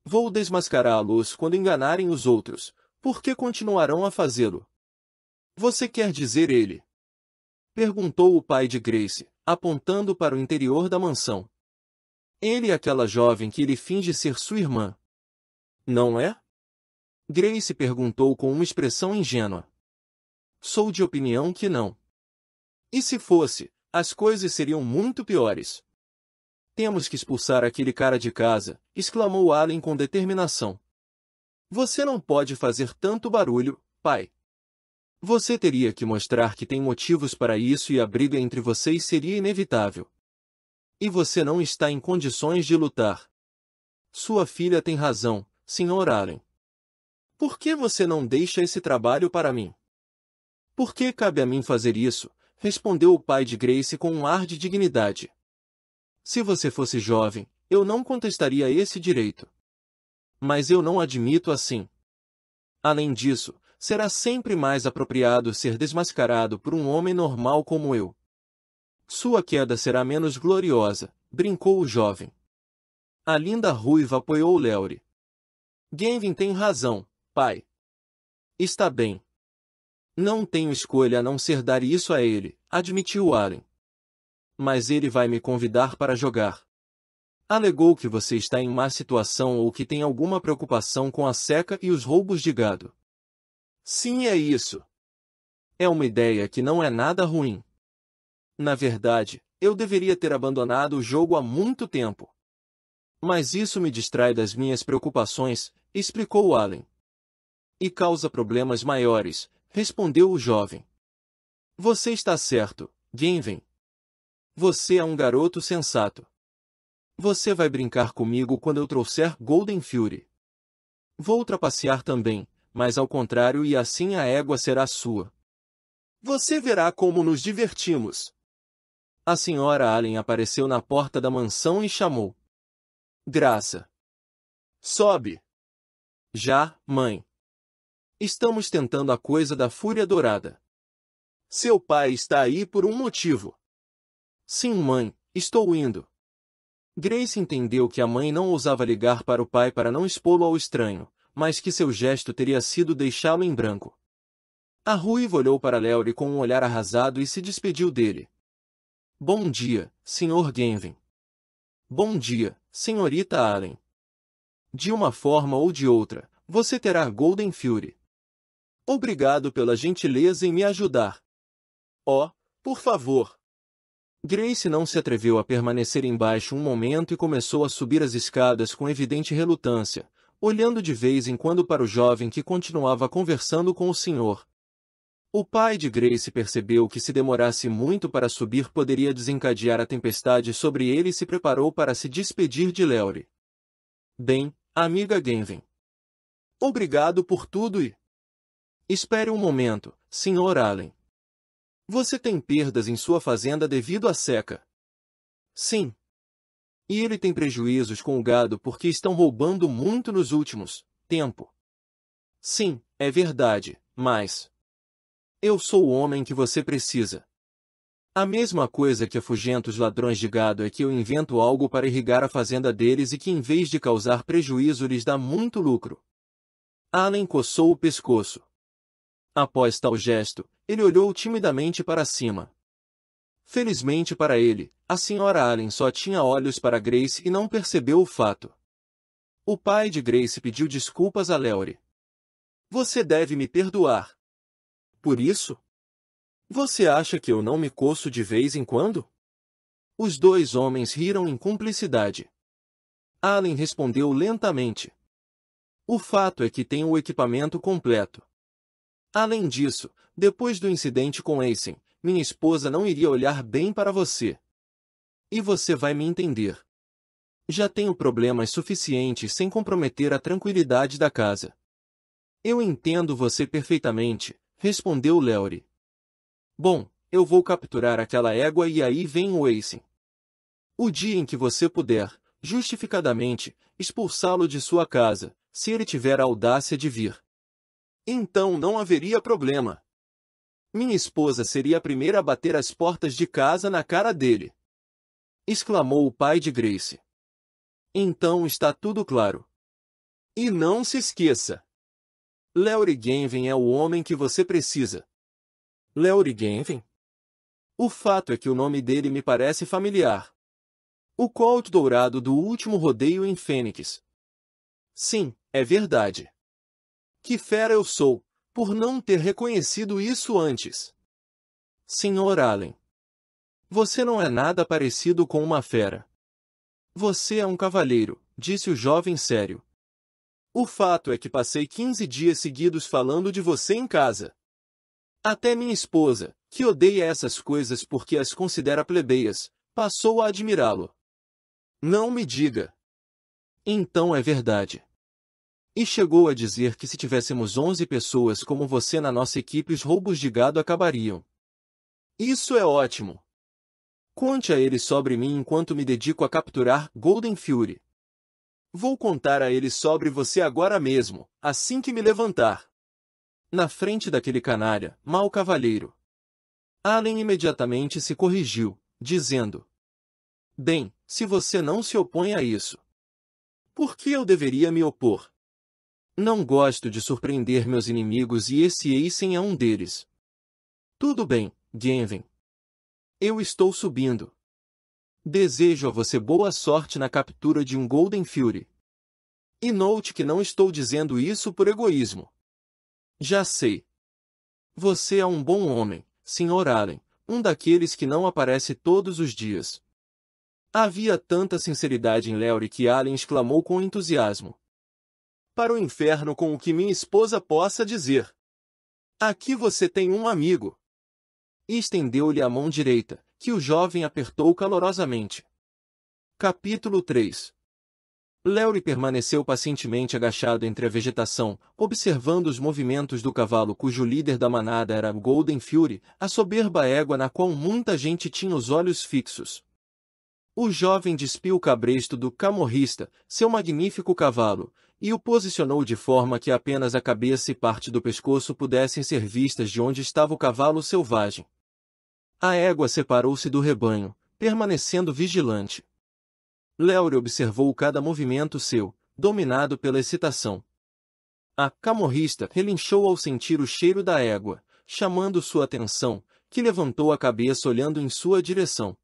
A: Vou desmascarar a luz quando enganarem os outros, porque continuarão a fazê-lo. Você quer dizer ele? Perguntou o pai de Grace, apontando para o interior da mansão. Ele é aquela jovem que ele finge ser sua irmã. Não é? Grace perguntou com uma expressão ingênua. Sou de opinião que não. E se fosse, as coisas seriam muito piores. Temos que expulsar aquele cara de casa, exclamou Allen com determinação. Você não pode fazer tanto barulho, pai. Você teria que mostrar que tem motivos para isso e a briga entre vocês seria inevitável. E você não está em condições de lutar. Sua filha tem razão, Sr. Allen. Por que você não deixa esse trabalho para mim? Por que cabe a mim fazer isso? Respondeu o pai de Grace com um ar de dignidade. Se você fosse jovem, eu não contestaria esse direito. Mas eu não admito assim. Além disso, será sempre mais apropriado ser desmascarado por um homem normal como eu. Sua queda será menos gloriosa, brincou o jovem. A linda ruiva apoiou Leore. Genvin tem razão, pai. Está bem. Não tenho escolha a não ser dar isso a ele, admitiu Allen. Mas ele vai me convidar para jogar. Alegou que você está em má situação ou que tem alguma preocupação com a seca e os roubos de gado. Sim, é isso. É uma ideia que não é nada ruim. Na verdade, eu deveria ter abandonado o jogo há muito tempo. Mas isso me distrai das minhas preocupações, explicou Allen e causa problemas maiores, respondeu o jovem. Você está certo, Genven. Você é um garoto sensato. Você vai brincar comigo quando eu trouxer Golden Fury. Vou trapacear também, mas ao contrário e assim a égua será sua. Você verá como nos divertimos. A senhora Allen apareceu na porta da mansão e chamou. Graça. Sobe. Já, mãe. Estamos tentando a coisa da fúria dourada. Seu pai está aí por um motivo. Sim, mãe, estou indo. Grace entendeu que a mãe não ousava ligar para o pai para não expô-lo ao estranho, mas que seu gesto teria sido deixá-lo em branco. A ruiva olhou para Leury com um olhar arrasado e se despediu dele. Bom dia, Sr. Genvin. Bom dia, senhorita Allen. De uma forma ou de outra, você terá Golden Fury. Obrigado pela gentileza em me ajudar. Oh, por favor. Grace não se atreveu a permanecer embaixo um momento e começou a subir as escadas com evidente relutância, olhando de vez em quando para o jovem que continuava conversando com o senhor. O pai de Grace percebeu que se demorasse muito para subir poderia desencadear a tempestade sobre ele e se preparou para se despedir de Leury. Bem, amiga Genven. Obrigado por tudo e Espere um momento, Sr. Allen. Você tem perdas em sua fazenda devido à seca. Sim. E ele tem prejuízos com o gado porque estão roubando muito nos últimos tempo. Sim, é verdade, mas eu sou o homem que você precisa. A mesma coisa que afugenta os ladrões de gado é que eu invento algo para irrigar a fazenda deles e que em vez de causar prejuízo lhes dá muito lucro. Allen coçou o pescoço. Após tal gesto, ele olhou timidamente para cima. Felizmente para ele, a senhora Allen só tinha olhos para Grace e não percebeu o fato. O pai de Grace pediu desculpas a Leory. Você deve me perdoar. Por isso? Você acha que eu não me coço de vez em quando? Os dois homens riram em cumplicidade. Allen respondeu lentamente. O fato é que tenho o equipamento completo. Além disso, depois do incidente com Aisin, minha esposa não iria olhar bem para você. E você vai me entender. Já tenho problemas suficientes sem comprometer a tranquilidade da casa. Eu entendo você perfeitamente, respondeu Leory. Bom, eu vou capturar aquela égua e aí vem o Aisin. O dia em que você puder, justificadamente, expulsá-lo de sua casa, se ele tiver a audácia de vir. Então não haveria problema. Minha esposa seria a primeira a bater as portas de casa na cara dele. Exclamou o pai de Grace. Então está tudo claro. E não se esqueça. Leury Genven é o homem que você precisa. Leury Genven? O fato é que o nome dele me parece familiar. O colt dourado do último rodeio em Fênix. Sim, é verdade. Que fera eu sou, por não ter reconhecido isso antes. Sr. Allen. Você não é nada parecido com uma fera. Você é um cavalheiro, disse o jovem sério. O fato é que passei 15 dias seguidos falando de você em casa. Até minha esposa, que odeia essas coisas porque as considera plebeias, passou a admirá-lo. Não me diga. Então é verdade. E chegou a dizer que se tivéssemos 11 pessoas como você na nossa equipe, os roubos de gado acabariam. Isso é ótimo! Conte a ele sobre mim enquanto me dedico a capturar Golden Fury. Vou contar a ele sobre você agora mesmo, assim que me levantar. Na frente daquele canalha, mau cavalheiro. Allen imediatamente se corrigiu, dizendo: Bem, se você não se opõe a isso, por que eu deveria me opor? Não gosto de surpreender meus inimigos e esse Eisen é um deles. Tudo bem, Genven. Eu estou subindo. Desejo a você boa sorte na captura de um Golden Fury. E note que não estou dizendo isso por egoísmo. Já sei. Você é um bom homem, Sr. Allen, um daqueles que não aparece todos os dias. Havia tanta sinceridade em Larry que Allen exclamou com entusiasmo para o inferno com o que minha esposa possa dizer. Aqui você tem um amigo. Estendeu-lhe a mão direita, que o jovem apertou calorosamente. Capítulo 3 Leury permaneceu pacientemente agachado entre a vegetação, observando os movimentos do cavalo cujo líder da manada era Golden Fury, a soberba égua na qual muita gente tinha os olhos fixos. O jovem despiu o cabresto do camorrista, seu magnífico cavalo, e o posicionou de forma que apenas a cabeça e parte do pescoço pudessem ser vistas de onde estava o cavalo selvagem. A égua separou-se do rebanho, permanecendo vigilante. Léore observou cada movimento seu, dominado pela excitação. A camorrista relinchou ao sentir o cheiro da égua, chamando sua atenção, que levantou a cabeça olhando em sua direção.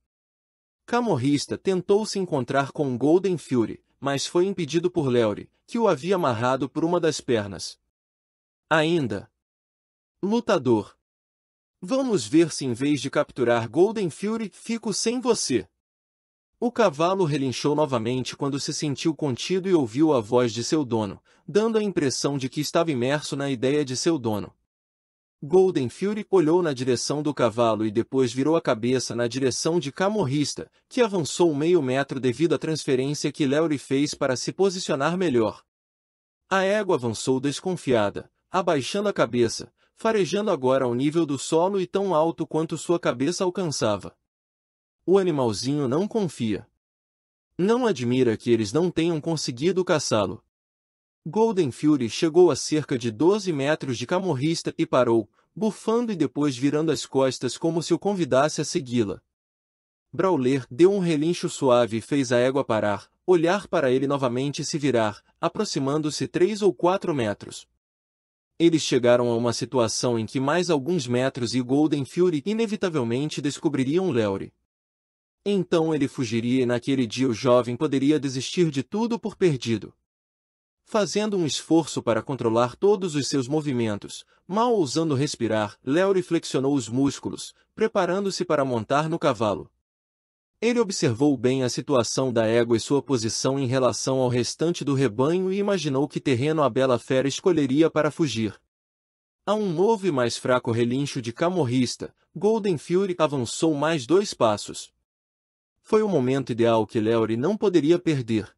A: Camorrista tentou se encontrar com Golden Fury, mas foi impedido por Leore, que o havia amarrado por uma das pernas. Ainda. Lutador. Vamos ver se em vez de capturar Golden Fury, fico sem você. O cavalo relinchou novamente quando se sentiu contido e ouviu a voz de seu dono, dando a impressão de que estava imerso na ideia de seu dono. Golden Fury olhou na direção do cavalo e depois virou a cabeça na direção de Camorrista, que avançou meio metro devido à transferência que Leury fez para se posicionar melhor. A égua avançou desconfiada, abaixando a cabeça, farejando agora ao nível do solo e tão alto quanto sua cabeça alcançava. O animalzinho não confia. Não admira que eles não tenham conseguido caçá-lo. Golden Fury chegou a cerca de 12 metros de camorrista e parou, bufando e depois virando as costas como se o convidasse a segui-la. Brawler deu um relincho suave e fez a égua parar, olhar para ele novamente e se virar, aproximando-se três ou quatro metros. Eles chegaram a uma situação em que mais alguns metros e Golden Fury inevitavelmente descobririam Leury. Então ele fugiria e naquele dia o jovem poderia desistir de tudo por perdido. Fazendo um esforço para controlar todos os seus movimentos, mal ousando respirar, Léo flexionou os músculos, preparando-se para montar no cavalo. Ele observou bem a situação da égua e sua posição em relação ao restante do rebanho e imaginou que terreno a bela fera escolheria para fugir. A um novo e mais fraco relincho de camorrista, Golden Fury avançou mais dois passos. Foi o momento ideal que Leory não poderia perder.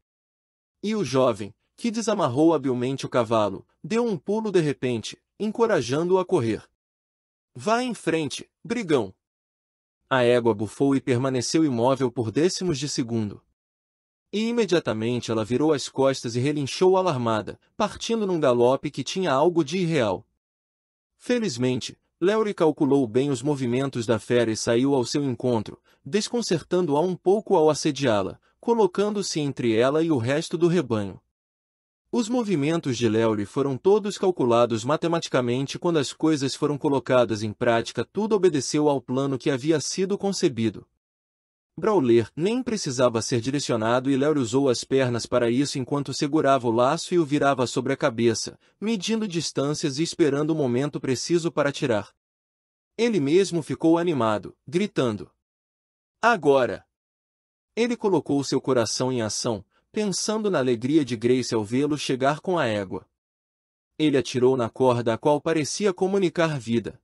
A: E o jovem, que desamarrou habilmente o cavalo, deu um pulo de repente, encorajando-o a correr. Vá em frente, brigão! A égua bufou e permaneceu imóvel por décimos de segundo. E imediatamente ela virou as costas e relinchou alarmada, partindo num galope que tinha algo de irreal. Felizmente, Leury calculou bem os movimentos da fera e saiu ao seu encontro, desconcertando-a um pouco ao assediá-la, colocando-se entre ela e o resto do rebanho. Os movimentos de Lowry foram todos calculados matematicamente quando as coisas foram colocadas em prática tudo obedeceu ao plano que havia sido concebido. Brawler nem precisava ser direcionado e Lowry usou as pernas para isso enquanto segurava o laço e o virava sobre a cabeça, medindo distâncias e esperando o momento preciso para atirar. Ele mesmo ficou animado, gritando. Agora! Ele colocou seu coração em ação, pensando na alegria de Grace ao vê-lo chegar com a égua. Ele atirou na corda a qual parecia comunicar vida.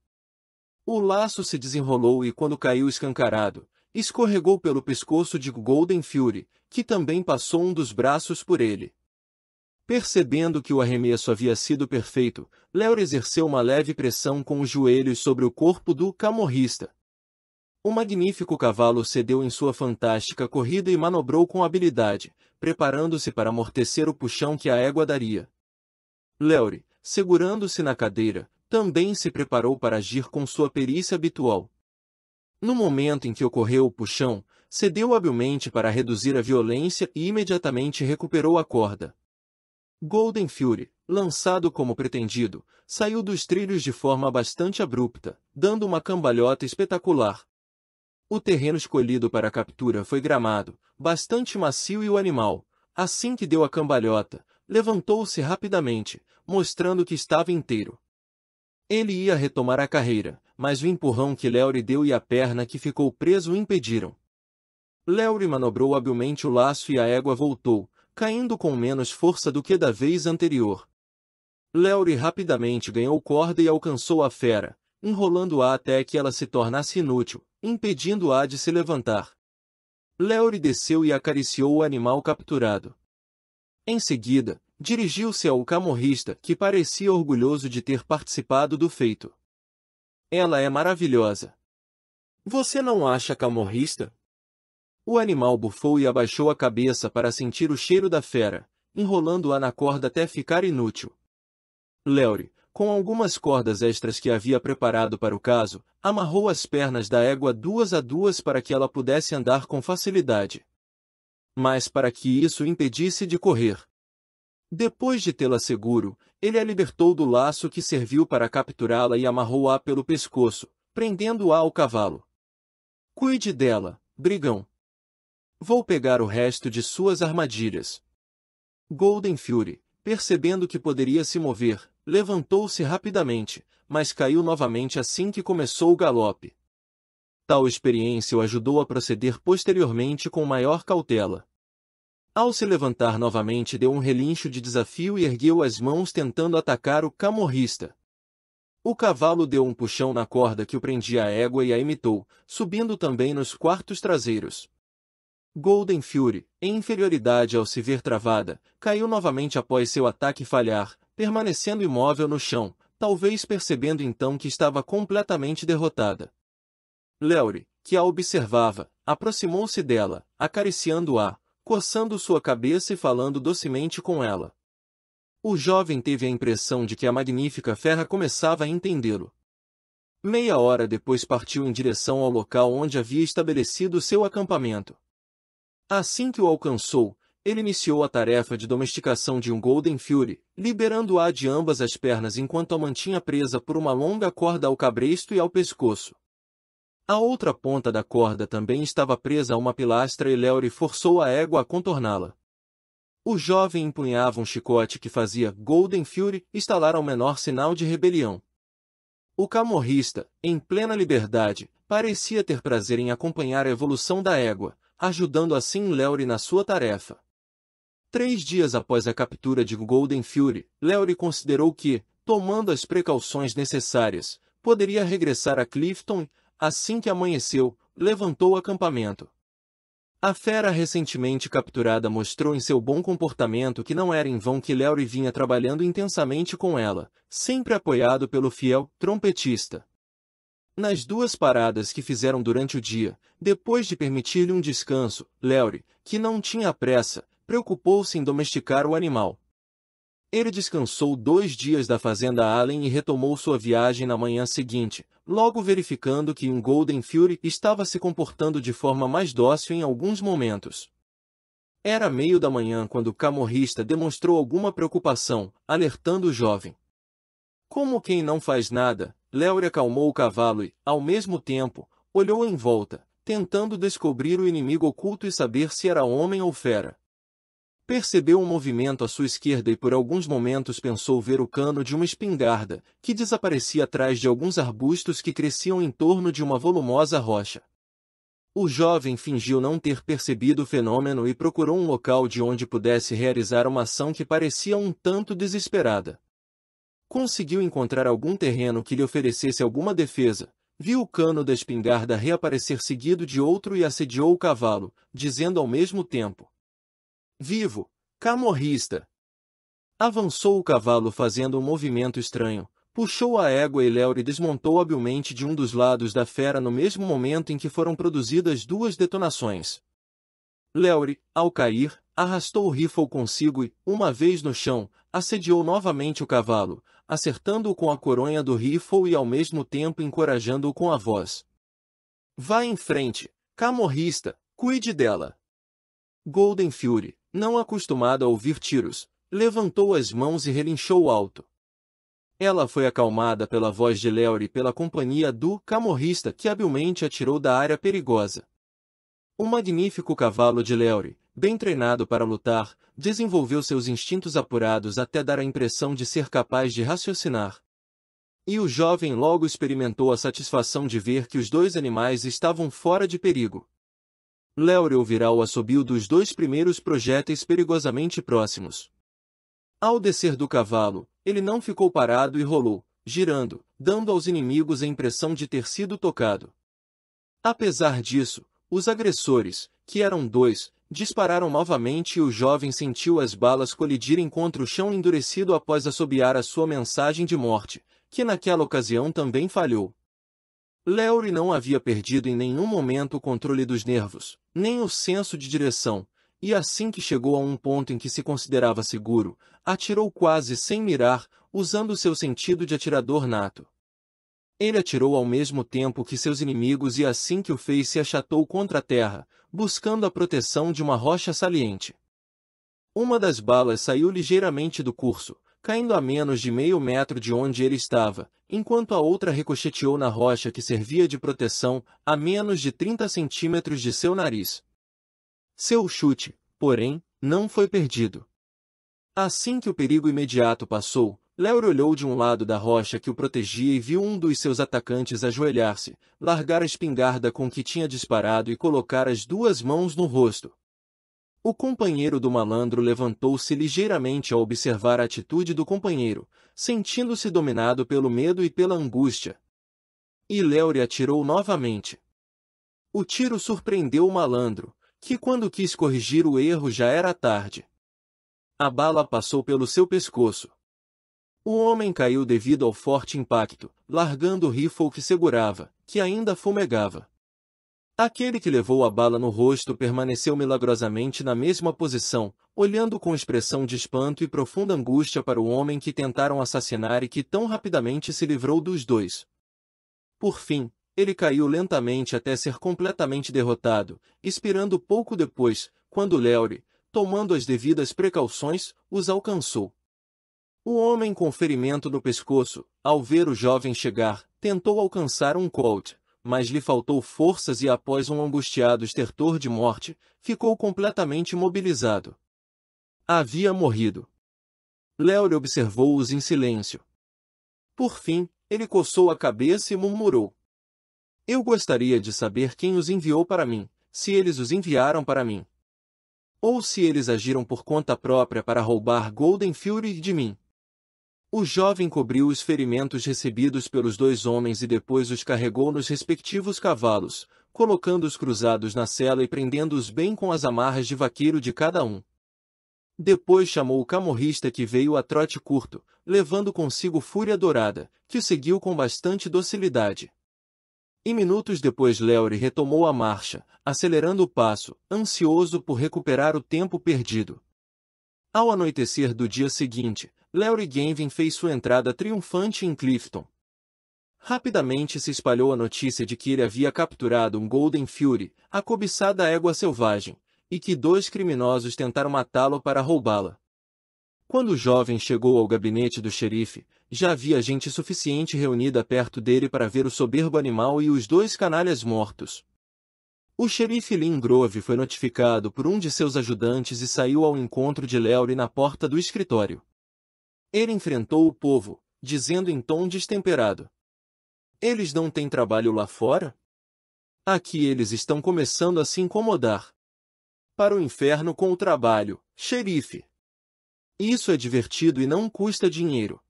A: O laço se desenrolou e quando caiu escancarado, escorregou pelo pescoço de Golden Fury, que também passou um dos braços por ele. Percebendo que o arremesso havia sido perfeito, Léo exerceu uma leve pressão com os joelhos sobre o corpo do camorrista, o magnífico cavalo cedeu em sua fantástica corrida e manobrou com habilidade, preparando-se para amortecer o puxão que a égua daria. Leore, segurando-se na cadeira, também se preparou para agir com sua perícia habitual. No momento em que ocorreu o puxão, cedeu habilmente para reduzir a violência e imediatamente recuperou a corda. Golden Fury, lançado como pretendido, saiu dos trilhos de forma bastante abrupta, dando uma cambalhota espetacular, o terreno escolhido para a captura foi gramado, bastante macio e o animal, assim que deu a cambalhota, levantou-se rapidamente, mostrando que estava inteiro. Ele ia retomar a carreira, mas o empurrão que Leory deu e a perna que ficou preso o impediram. Leory manobrou habilmente o laço e a égua voltou, caindo com menos força do que da vez anterior. Leory rapidamente ganhou corda e alcançou a fera, enrolando-a até que ela se tornasse inútil, impedindo-a de se levantar. Leori desceu e acariciou o animal capturado. Em seguida, dirigiu-se ao camorrista, que parecia orgulhoso de ter participado do feito. Ela é maravilhosa. Você não acha camorrista? O animal bufou e abaixou a cabeça para sentir o cheiro da fera, enrolando-a na corda até ficar inútil. Leori, com algumas cordas extras que havia preparado para o caso, amarrou as pernas da égua duas a duas para que ela pudesse andar com facilidade. Mas para que isso impedisse de correr. Depois de tê-la seguro, ele a libertou do laço que serviu para capturá-la e amarrou-a pelo pescoço, prendendo-a ao cavalo. Cuide dela, brigão. Vou pegar o resto de suas armadilhas. Golden Fury, percebendo que poderia se mover, Levantou-se rapidamente, mas caiu novamente assim que começou o galope. Tal experiência o ajudou a proceder posteriormente com maior cautela. Ao se levantar novamente, deu um relincho de desafio e ergueu as mãos tentando atacar o camorrista. O cavalo deu um puxão na corda que o prendia à égua e a imitou, subindo também nos quartos traseiros. Golden Fury, em inferioridade ao se ver travada, caiu novamente após seu ataque falhar, permanecendo imóvel no chão, talvez percebendo então que estava completamente derrotada. Leore, que a observava, aproximou-se dela, acariciando-a, coçando sua cabeça e falando docemente com ela. O jovem teve a impressão de que a magnífica ferra começava a entendê-lo. Meia hora depois partiu em direção ao local onde havia estabelecido seu acampamento. Assim que o alcançou, ele iniciou a tarefa de domesticação de um Golden Fury, liberando-a de ambas as pernas enquanto a mantinha presa por uma longa corda ao cabresto e ao pescoço. A outra ponta da corda também estava presa a uma pilastra e Leory forçou a égua a contorná-la. O jovem empunhava um chicote que fazia Golden Fury estalar ao menor sinal de rebelião. O camorrista, em plena liberdade, parecia ter prazer em acompanhar a evolução da égua, ajudando assim Leory na sua tarefa. Três dias após a captura de Golden Fury, Lowry considerou que, tomando as precauções necessárias, poderia regressar a Clifton. Assim que amanheceu, levantou o acampamento. A fera recentemente capturada mostrou em seu bom comportamento que não era em vão que Lowry vinha trabalhando intensamente com ela, sempre apoiado pelo fiel trompetista. Nas duas paradas que fizeram durante o dia, depois de permitir-lhe um descanso, Lowry, que não tinha pressa, preocupou-se em domesticar o animal. Ele descansou dois dias da fazenda Allen e retomou sua viagem na manhã seguinte, logo verificando que um Golden Fury estava se comportando de forma mais dócil em alguns momentos. Era meio da manhã quando o camorrista demonstrou alguma preocupação, alertando o jovem. Como quem não faz nada, Léore acalmou o cavalo e, ao mesmo tempo, olhou em volta, tentando descobrir o inimigo oculto e saber se era homem ou fera. Percebeu um movimento à sua esquerda e por alguns momentos pensou ver o cano de uma espingarda, que desaparecia atrás de alguns arbustos que cresciam em torno de uma volumosa rocha. O jovem fingiu não ter percebido o fenômeno e procurou um local de onde pudesse realizar uma ação que parecia um tanto desesperada. Conseguiu encontrar algum terreno que lhe oferecesse alguma defesa, viu o cano da espingarda reaparecer seguido de outro e assediou o cavalo, dizendo ao mesmo tempo: Vivo! Camorrista! Avançou o cavalo fazendo um movimento estranho, puxou a égua e Léo desmontou habilmente de um dos lados da fera no mesmo momento em que foram produzidas duas detonações. Leori, ao cair, arrastou o rifle consigo e, uma vez no chão, assediou novamente o cavalo, acertando-o com a coronha do rifle e ao mesmo tempo encorajando-o com a voz. Vá em frente, camorrista, cuide dela. Golden Fury, não acostumada a ouvir tiros, levantou as mãos e relinchou alto. Ela foi acalmada pela voz de Léo e pela companhia do camorrista que habilmente atirou da área perigosa. O magnífico cavalo de Leore, bem treinado para lutar, desenvolveu seus instintos apurados até dar a impressão de ser capaz de raciocinar. E o jovem logo experimentou a satisfação de ver que os dois animais estavam fora de perigo. Léore ouvirá o assobio dos dois primeiros projéteis perigosamente próximos. Ao descer do cavalo, ele não ficou parado e rolou, girando, dando aos inimigos a impressão de ter sido tocado. Apesar disso, os agressores, que eram dois, dispararam novamente e o jovem sentiu as balas colidirem contra o chão endurecido após assobiar a sua mensagem de morte, que naquela ocasião também falhou. Leury não havia perdido em nenhum momento o controle dos nervos, nem o senso de direção, e assim que chegou a um ponto em que se considerava seguro, atirou quase sem mirar, usando seu sentido de atirador nato. Ele atirou ao mesmo tempo que seus inimigos e assim que o fez se achatou contra a terra, buscando a proteção de uma rocha saliente. Uma das balas saiu ligeiramente do curso, caindo a menos de meio metro de onde ele estava, enquanto a outra ricocheteou na rocha que servia de proteção, a menos de 30 centímetros de seu nariz. Seu chute, porém, não foi perdido. Assim que o perigo imediato passou, Léo olhou de um lado da rocha que o protegia e viu um dos seus atacantes ajoelhar-se, largar a espingarda com que tinha disparado e colocar as duas mãos no rosto. O companheiro do malandro levantou-se ligeiramente ao observar a atitude do companheiro, sentindo-se dominado pelo medo e pela angústia. E Léore atirou novamente. O tiro surpreendeu o malandro, que quando quis corrigir o erro já era tarde. A bala passou pelo seu pescoço. O homem caiu devido ao forte impacto, largando o rifle que segurava, que ainda fumegava. Aquele que levou a bala no rosto permaneceu milagrosamente na mesma posição, olhando com expressão de espanto e profunda angústia para o homem que tentaram assassinar e que tão rapidamente se livrou dos dois. Por fim, ele caiu lentamente até ser completamente derrotado, expirando pouco depois, quando Leore, tomando as devidas precauções, os alcançou. O homem com ferimento no pescoço, ao ver o jovem chegar, tentou alcançar um colt, mas lhe faltou forças e após um angustiado estertor de morte, ficou completamente imobilizado. Havia morrido. Léo observou-os em silêncio. Por fim, ele coçou a cabeça e murmurou. Eu gostaria de saber quem os enviou para mim, se eles os enviaram para mim. Ou se eles agiram por conta própria para roubar Golden Fury de mim. O jovem cobriu os ferimentos recebidos pelos dois homens e depois os carregou nos respectivos cavalos, colocando-os cruzados na cela e prendendo-os bem com as amarras de vaqueiro de cada um. Depois chamou o camorrista que veio a trote curto, levando consigo Fúria Dourada, que o seguiu com bastante docilidade. E minutos depois Leory retomou a marcha, acelerando o passo, ansioso por recuperar o tempo perdido. Ao anoitecer do dia seguinte, Larry Gavin fez sua entrada triunfante em Clifton. Rapidamente se espalhou a notícia de que ele havia capturado um Golden Fury, a cobiçada égua selvagem, e que dois criminosos tentaram matá-lo para roubá-la. Quando o jovem chegou ao gabinete do xerife, já havia gente suficiente reunida perto dele para ver o soberbo animal e os dois canalhas mortos. O xerife Lynn Grove foi notificado por um de seus ajudantes e saiu ao encontro de Leury na porta do escritório. Ele enfrentou o povo, dizendo em tom destemperado: Eles não têm trabalho lá fora? Aqui eles estão começando a se incomodar. Para o inferno com o trabalho, xerife. Isso é divertido e não custa dinheiro.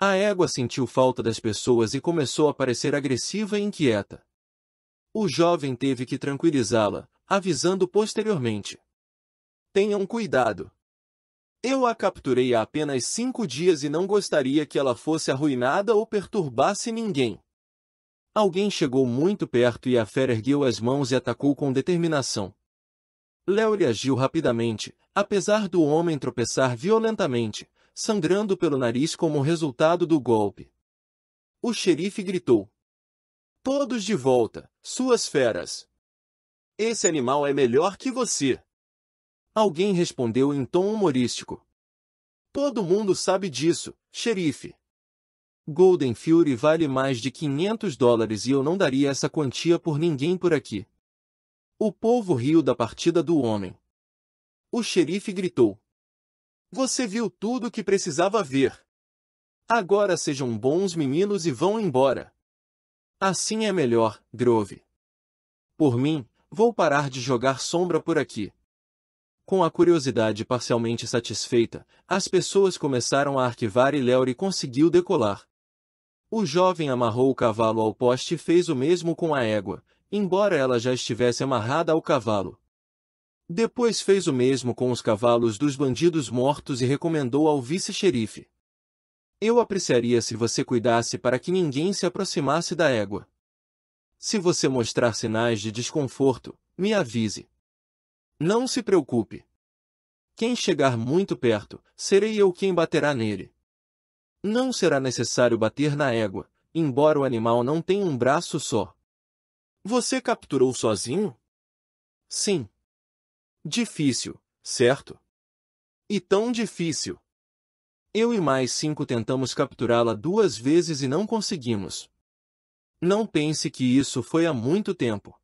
A: A égua sentiu falta das pessoas e começou a parecer agressiva e inquieta. O jovem teve que tranquilizá-la, avisando posteriormente. Tenham cuidado. Eu a capturei há apenas cinco dias e não gostaria que ela fosse arruinada ou perturbasse ninguém. Alguém chegou muito perto e a fera ergueu as mãos e atacou com determinação. Léo reagiu rapidamente, apesar do homem tropeçar violentamente, sangrando pelo nariz como resultado do golpe. O xerife gritou. Todos de volta, suas feras! Esse animal é melhor que você! Alguém respondeu em tom humorístico. Todo mundo sabe disso, xerife. Golden Fury vale mais de 500 dólares e eu não daria essa quantia por ninguém por aqui. O povo riu da partida do homem. O xerife gritou. Você viu tudo o que precisava ver. Agora sejam bons meninos e vão embora. Assim é melhor, Grove. Por mim, vou parar de jogar sombra por aqui. Com a curiosidade parcialmente satisfeita, as pessoas começaram a arquivar e Leury conseguiu decolar. O jovem amarrou o cavalo ao poste e fez o mesmo com a égua, embora ela já estivesse amarrada ao cavalo. Depois fez o mesmo com os cavalos dos bandidos mortos e recomendou ao vice-xerife. Eu apreciaria se você cuidasse para que ninguém se aproximasse da égua. Se você mostrar sinais de desconforto, me avise. Não se preocupe. Quem chegar muito perto, serei eu quem baterá nele. Não será necessário bater na égua, embora o animal não tenha um braço só. Você capturou sozinho? Sim. Difícil, certo? E tão difícil. Eu e mais cinco tentamos capturá-la duas vezes e não conseguimos. Não pense que isso foi há muito tempo.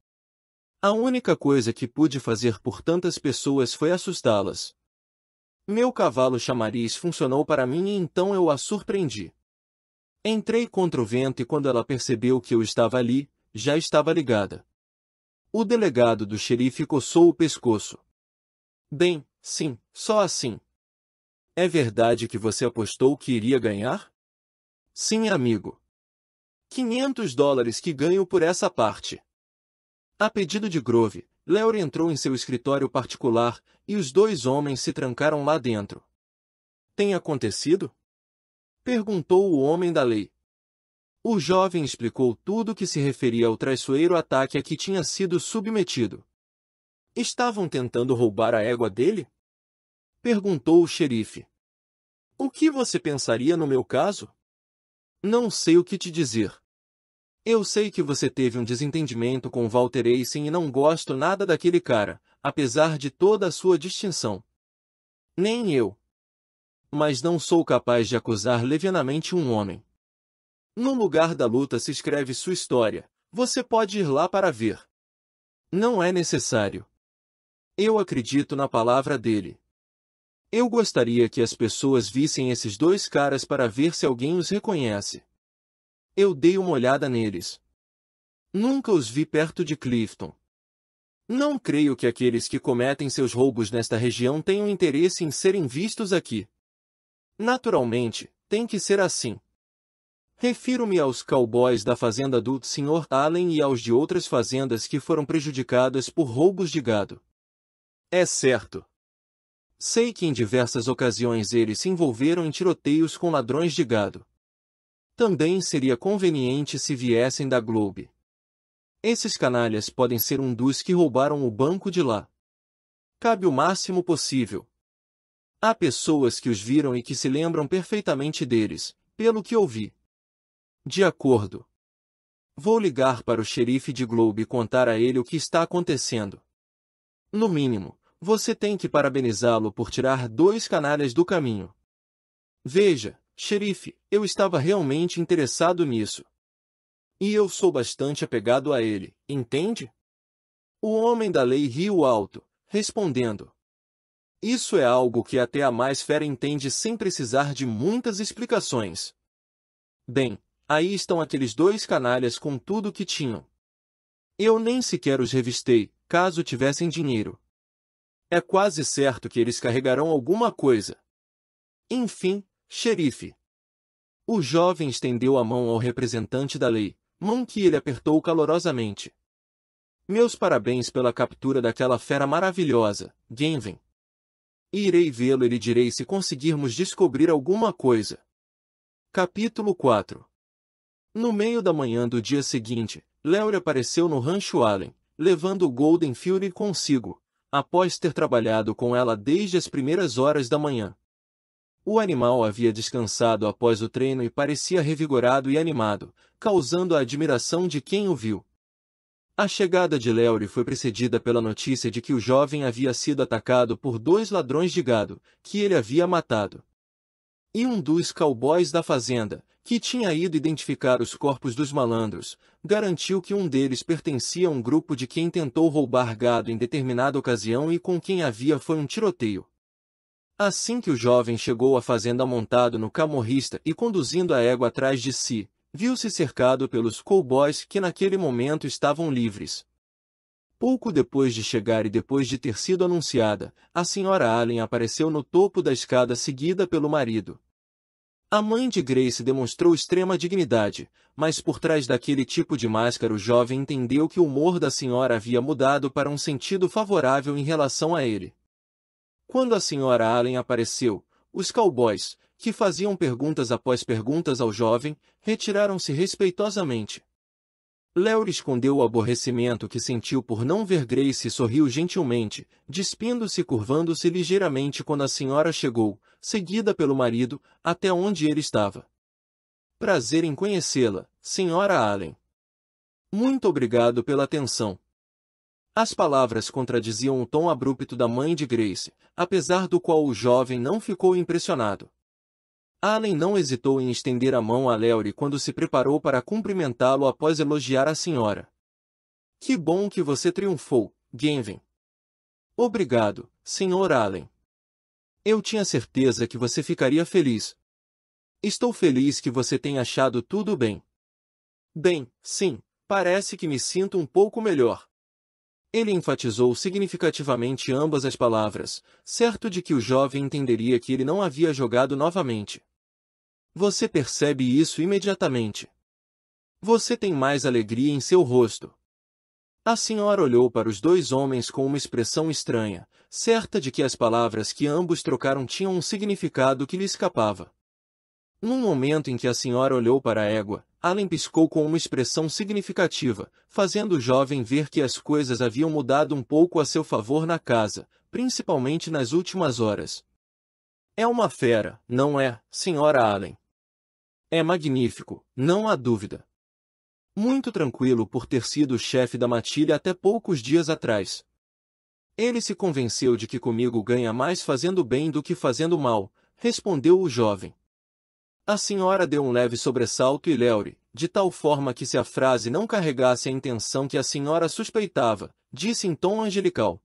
A: A única coisa que pude fazer por tantas pessoas foi assustá-las. Meu cavalo chamariz funcionou para mim e então eu a surpreendi. Entrei contra o vento e quando ela percebeu que eu estava ali, já estava ligada. O delegado do xerife coçou o pescoço. Bem, sim, só assim. É verdade que você apostou que iria ganhar? Sim, amigo. 500 dólares que ganho por essa parte. A pedido de Grove, Leor entrou em seu escritório particular e os dois homens se trancaram lá dentro. Tem acontecido? Perguntou o homem da lei. O jovem explicou tudo que se referia ao traiçoeiro ataque a que tinha sido submetido. Estavam tentando roubar a égua dele? Perguntou o xerife. O que você pensaria no meu caso? Não sei o que te dizer. Eu sei que você teve um desentendimento com Walter Eisen e não gosto nada daquele cara, apesar de toda a sua distinção. Nem eu. Mas não sou capaz de acusar levianamente um homem. No lugar da luta se escreve sua história. Você pode ir lá para ver. Não é necessário. Eu acredito na palavra dele. Eu gostaria que as pessoas vissem esses dois caras para ver se alguém os reconhece. Eu dei uma olhada neles. Nunca os vi perto de Clifton. Não creio que aqueles que cometem seus roubos nesta região tenham interesse em serem vistos aqui. Naturalmente, tem que ser assim. Refiro-me aos cowboys da fazenda do Sr. Allen e aos de outras fazendas que foram prejudicadas por roubos de gado. É certo. Sei que em diversas ocasiões eles se envolveram em tiroteios com ladrões de gado também seria conveniente se viessem da Globe. Esses canalhas podem ser um dos que roubaram o banco de lá. Cabe o máximo possível. Há pessoas que os viram e que se lembram perfeitamente deles, pelo que ouvi. De acordo. Vou ligar para o xerife de Globe e contar a ele o que está acontecendo. No mínimo, você tem que parabenizá-lo por tirar dois canalhas do caminho. Veja, Xerife, eu estava realmente interessado nisso. E eu sou bastante apegado a ele, entende? O homem da lei riu alto, respondendo. Isso é algo que até a mais fera entende sem precisar de muitas explicações. Bem, aí estão aqueles dois canalhas com tudo o que tinham. Eu nem sequer os revistei, caso tivessem dinheiro. É quase certo que eles carregarão alguma coisa. Enfim, Xerife. O jovem estendeu a mão ao representante da lei, mão que ele apertou calorosamente. Meus parabéns pela captura daquela fera maravilhosa, Genven. Irei vê-lo e lhe direi se conseguirmos descobrir alguma coisa. Capítulo 4 No meio da manhã do dia seguinte, Léo apareceu no Rancho Allen, levando Golden Fury consigo, após ter trabalhado com ela desde as primeiras horas da manhã. O animal havia descansado após o treino e parecia revigorado e animado, causando a admiração de quem o viu. A chegada de Leury foi precedida pela notícia de que o jovem havia sido atacado por dois ladrões de gado, que ele havia matado. E um dos cowboys da fazenda, que tinha ido identificar os corpos dos malandros, garantiu que um deles pertencia a um grupo de quem tentou roubar gado em determinada ocasião e com quem havia foi um tiroteio. Assim que o jovem chegou à fazenda montado no camorrista e conduzindo a égua atrás de si, viu-se cercado pelos cowboys que naquele momento estavam livres. Pouco depois de chegar e depois de ter sido anunciada, a senhora Allen apareceu no topo da escada seguida pelo marido. A mãe de Grace demonstrou extrema dignidade, mas por trás daquele tipo de máscara o jovem entendeu que o humor da senhora havia mudado para um sentido favorável em relação a ele. Quando a senhora Allen apareceu, os cowboys, que faziam perguntas após perguntas ao jovem, retiraram-se respeitosamente. Léo escondeu o aborrecimento que sentiu por não ver Grace e sorriu gentilmente, despindo-se e curvando-se ligeiramente quando a senhora chegou, seguida pelo marido, até onde ele estava. Prazer em conhecê-la, senhora Allen. Muito obrigado pela atenção. As palavras contradiziam o tom abrupto da mãe de Grace, apesar do qual o jovem não ficou impressionado. Allen não hesitou em estender a mão a Leury quando se preparou para cumprimentá-lo após elogiar a senhora. Que bom que você triunfou, Genvin. Obrigado, Sr. Allen. Eu tinha certeza que você ficaria feliz. Estou feliz que você tenha achado tudo bem. Bem, sim, parece que me sinto um pouco melhor. Ele enfatizou significativamente ambas as palavras, certo de que o jovem entenderia que ele não havia jogado novamente. Você percebe isso imediatamente. Você tem mais alegria em seu rosto. A senhora olhou para os dois homens com uma expressão estranha, certa de que as palavras que ambos trocaram tinham um significado que lhe escapava. Num momento em que a senhora olhou para a égua, Allen piscou com uma expressão significativa, fazendo o jovem ver que as coisas haviam mudado um pouco a seu favor na casa, principalmente nas últimas horas. É uma fera, não é, senhora Allen? É magnífico, não há dúvida. Muito tranquilo por ter sido chefe da matilha até poucos dias atrás. Ele se convenceu de que comigo ganha mais fazendo bem do que fazendo mal, respondeu o jovem. A senhora deu um leve sobressalto e Leure, de tal forma que se a frase não carregasse a intenção que a senhora suspeitava, disse em tom angelical.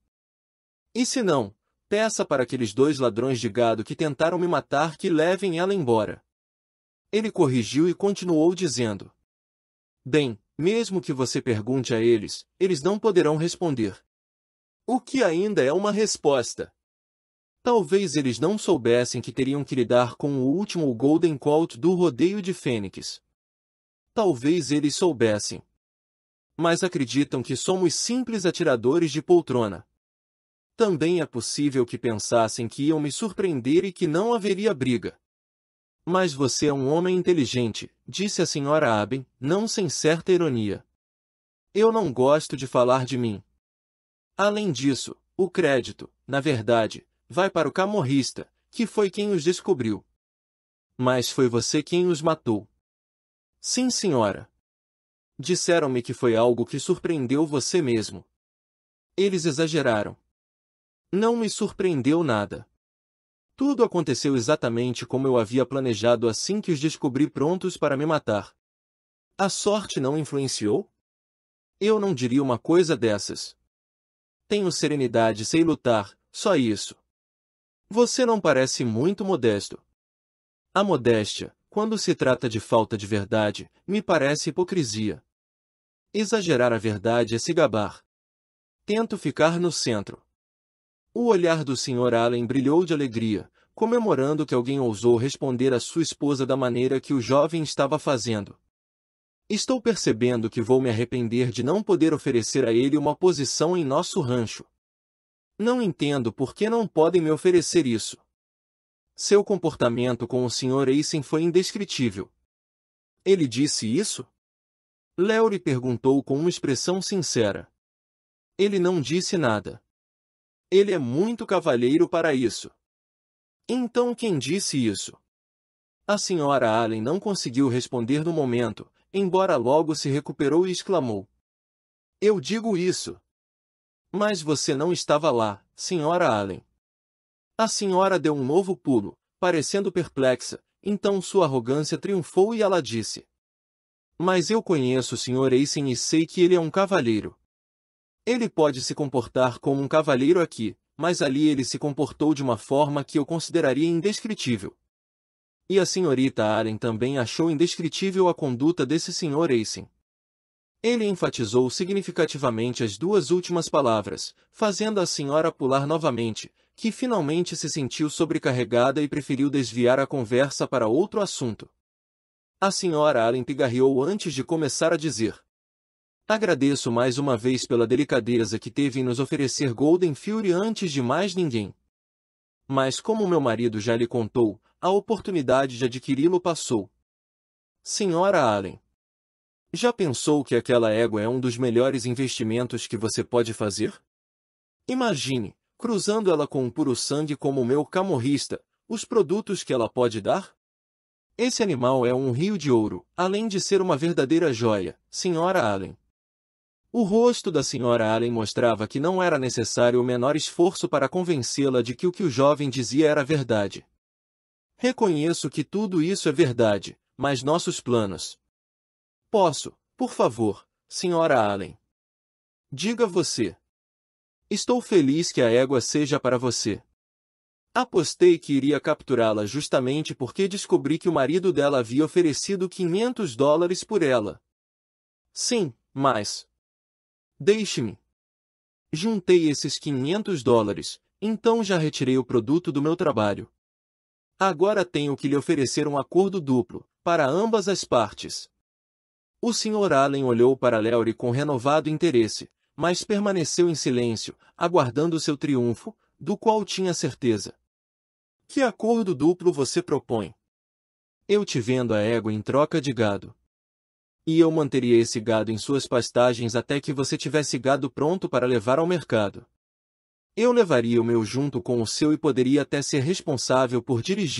A: E se não, peça para aqueles dois ladrões de gado que tentaram me matar que levem ela embora. Ele corrigiu e continuou dizendo. Bem, mesmo que você pergunte a eles, eles não poderão responder. O que ainda é uma resposta. Talvez eles não soubessem que teriam que lidar com o último Golden Colt do rodeio de Fênix. Talvez eles soubessem. Mas acreditam que somos simples atiradores de poltrona. Também é possível que pensassem que iam me surpreender e que não haveria briga. Mas você é um homem inteligente, disse a senhora Aben, não sem certa ironia. Eu não gosto de falar de mim. Além disso, o crédito, na verdade, vai para o camorrista, que foi quem os descobriu. Mas foi você quem os matou. Sim, senhora. Disseram-me que foi algo que surpreendeu você mesmo. Eles exageraram. Não me surpreendeu nada. Tudo aconteceu exatamente como eu havia planejado assim que os descobri prontos para me matar. A sorte não influenciou? Eu não diria uma coisa dessas. Tenho serenidade, sei lutar, só isso. Você não parece muito modesto. A modéstia, quando se trata de falta de verdade, me parece hipocrisia. Exagerar a verdade é se gabar. Tento ficar no centro. O olhar do Sr. Allen brilhou de alegria, comemorando que alguém ousou responder à sua esposa da maneira que o jovem estava fazendo. Estou percebendo que vou me arrepender de não poder oferecer a ele uma posição em nosso rancho. Não entendo por que não podem me oferecer isso. Seu comportamento com o Sr. Eisen foi indescritível. Ele disse isso? Leury perguntou com uma expressão sincera. Ele não disse nada. Ele é muito cavalheiro para isso. Então quem disse isso? A senhora Allen não conseguiu responder no momento, embora logo se recuperou e exclamou. Eu digo isso, mas você não estava lá, senhora Allen. A senhora deu um novo pulo, parecendo perplexa, então sua arrogância triunfou e ela disse. Mas eu conheço o Sr. Eisen e sei que ele é um cavalheiro. Ele pode se comportar como um cavalheiro aqui, mas ali ele se comportou de uma forma que eu consideraria indescritível. E a senhorita Allen também achou indescritível a conduta desse Sr. Eisen. Ele enfatizou significativamente as duas últimas palavras, fazendo a senhora pular novamente, que finalmente se sentiu sobrecarregada e preferiu desviar a conversa para outro assunto. A senhora Allen pigarreou antes de começar a dizer. Agradeço mais uma vez pela delicadeza que teve em nos oferecer Golden Fury antes de mais ninguém. Mas como meu marido já lhe contou, a oportunidade de adquiri-lo passou. Senhora Allen, já pensou que aquela égua é um dos melhores investimentos que você pode fazer? Imagine, cruzando ela com um puro sangue como o meu camorrista, os produtos que ela pode dar? Esse animal é um rio de ouro, além de ser uma verdadeira joia, Senhora Allen. O rosto da Senhora Allen mostrava que não era necessário o menor esforço para convencê-la de que o que o jovem dizia era verdade. Reconheço que tudo isso é verdade, mas nossos planos, Posso, por favor, senhora Allen. Diga você. Estou feliz que a égua seja para você. Apostei que iria capturá-la justamente porque descobri que o marido dela havia oferecido 500 dólares por ela. Sim, mas. Deixe-me. Juntei esses 500 dólares, então já retirei o produto do meu trabalho. Agora tenho que lhe oferecer um acordo duplo, para ambas as partes. O Sr. Allen olhou para Leory com renovado interesse, mas permaneceu em silêncio, aguardando seu triunfo, do qual tinha certeza. Que acordo duplo você propõe? Eu te vendo a égua em troca de gado. E eu manteria esse gado em suas pastagens até que você tivesse gado pronto para levar ao mercado. Eu levaria o meu junto com o seu e poderia até ser responsável por dirigir.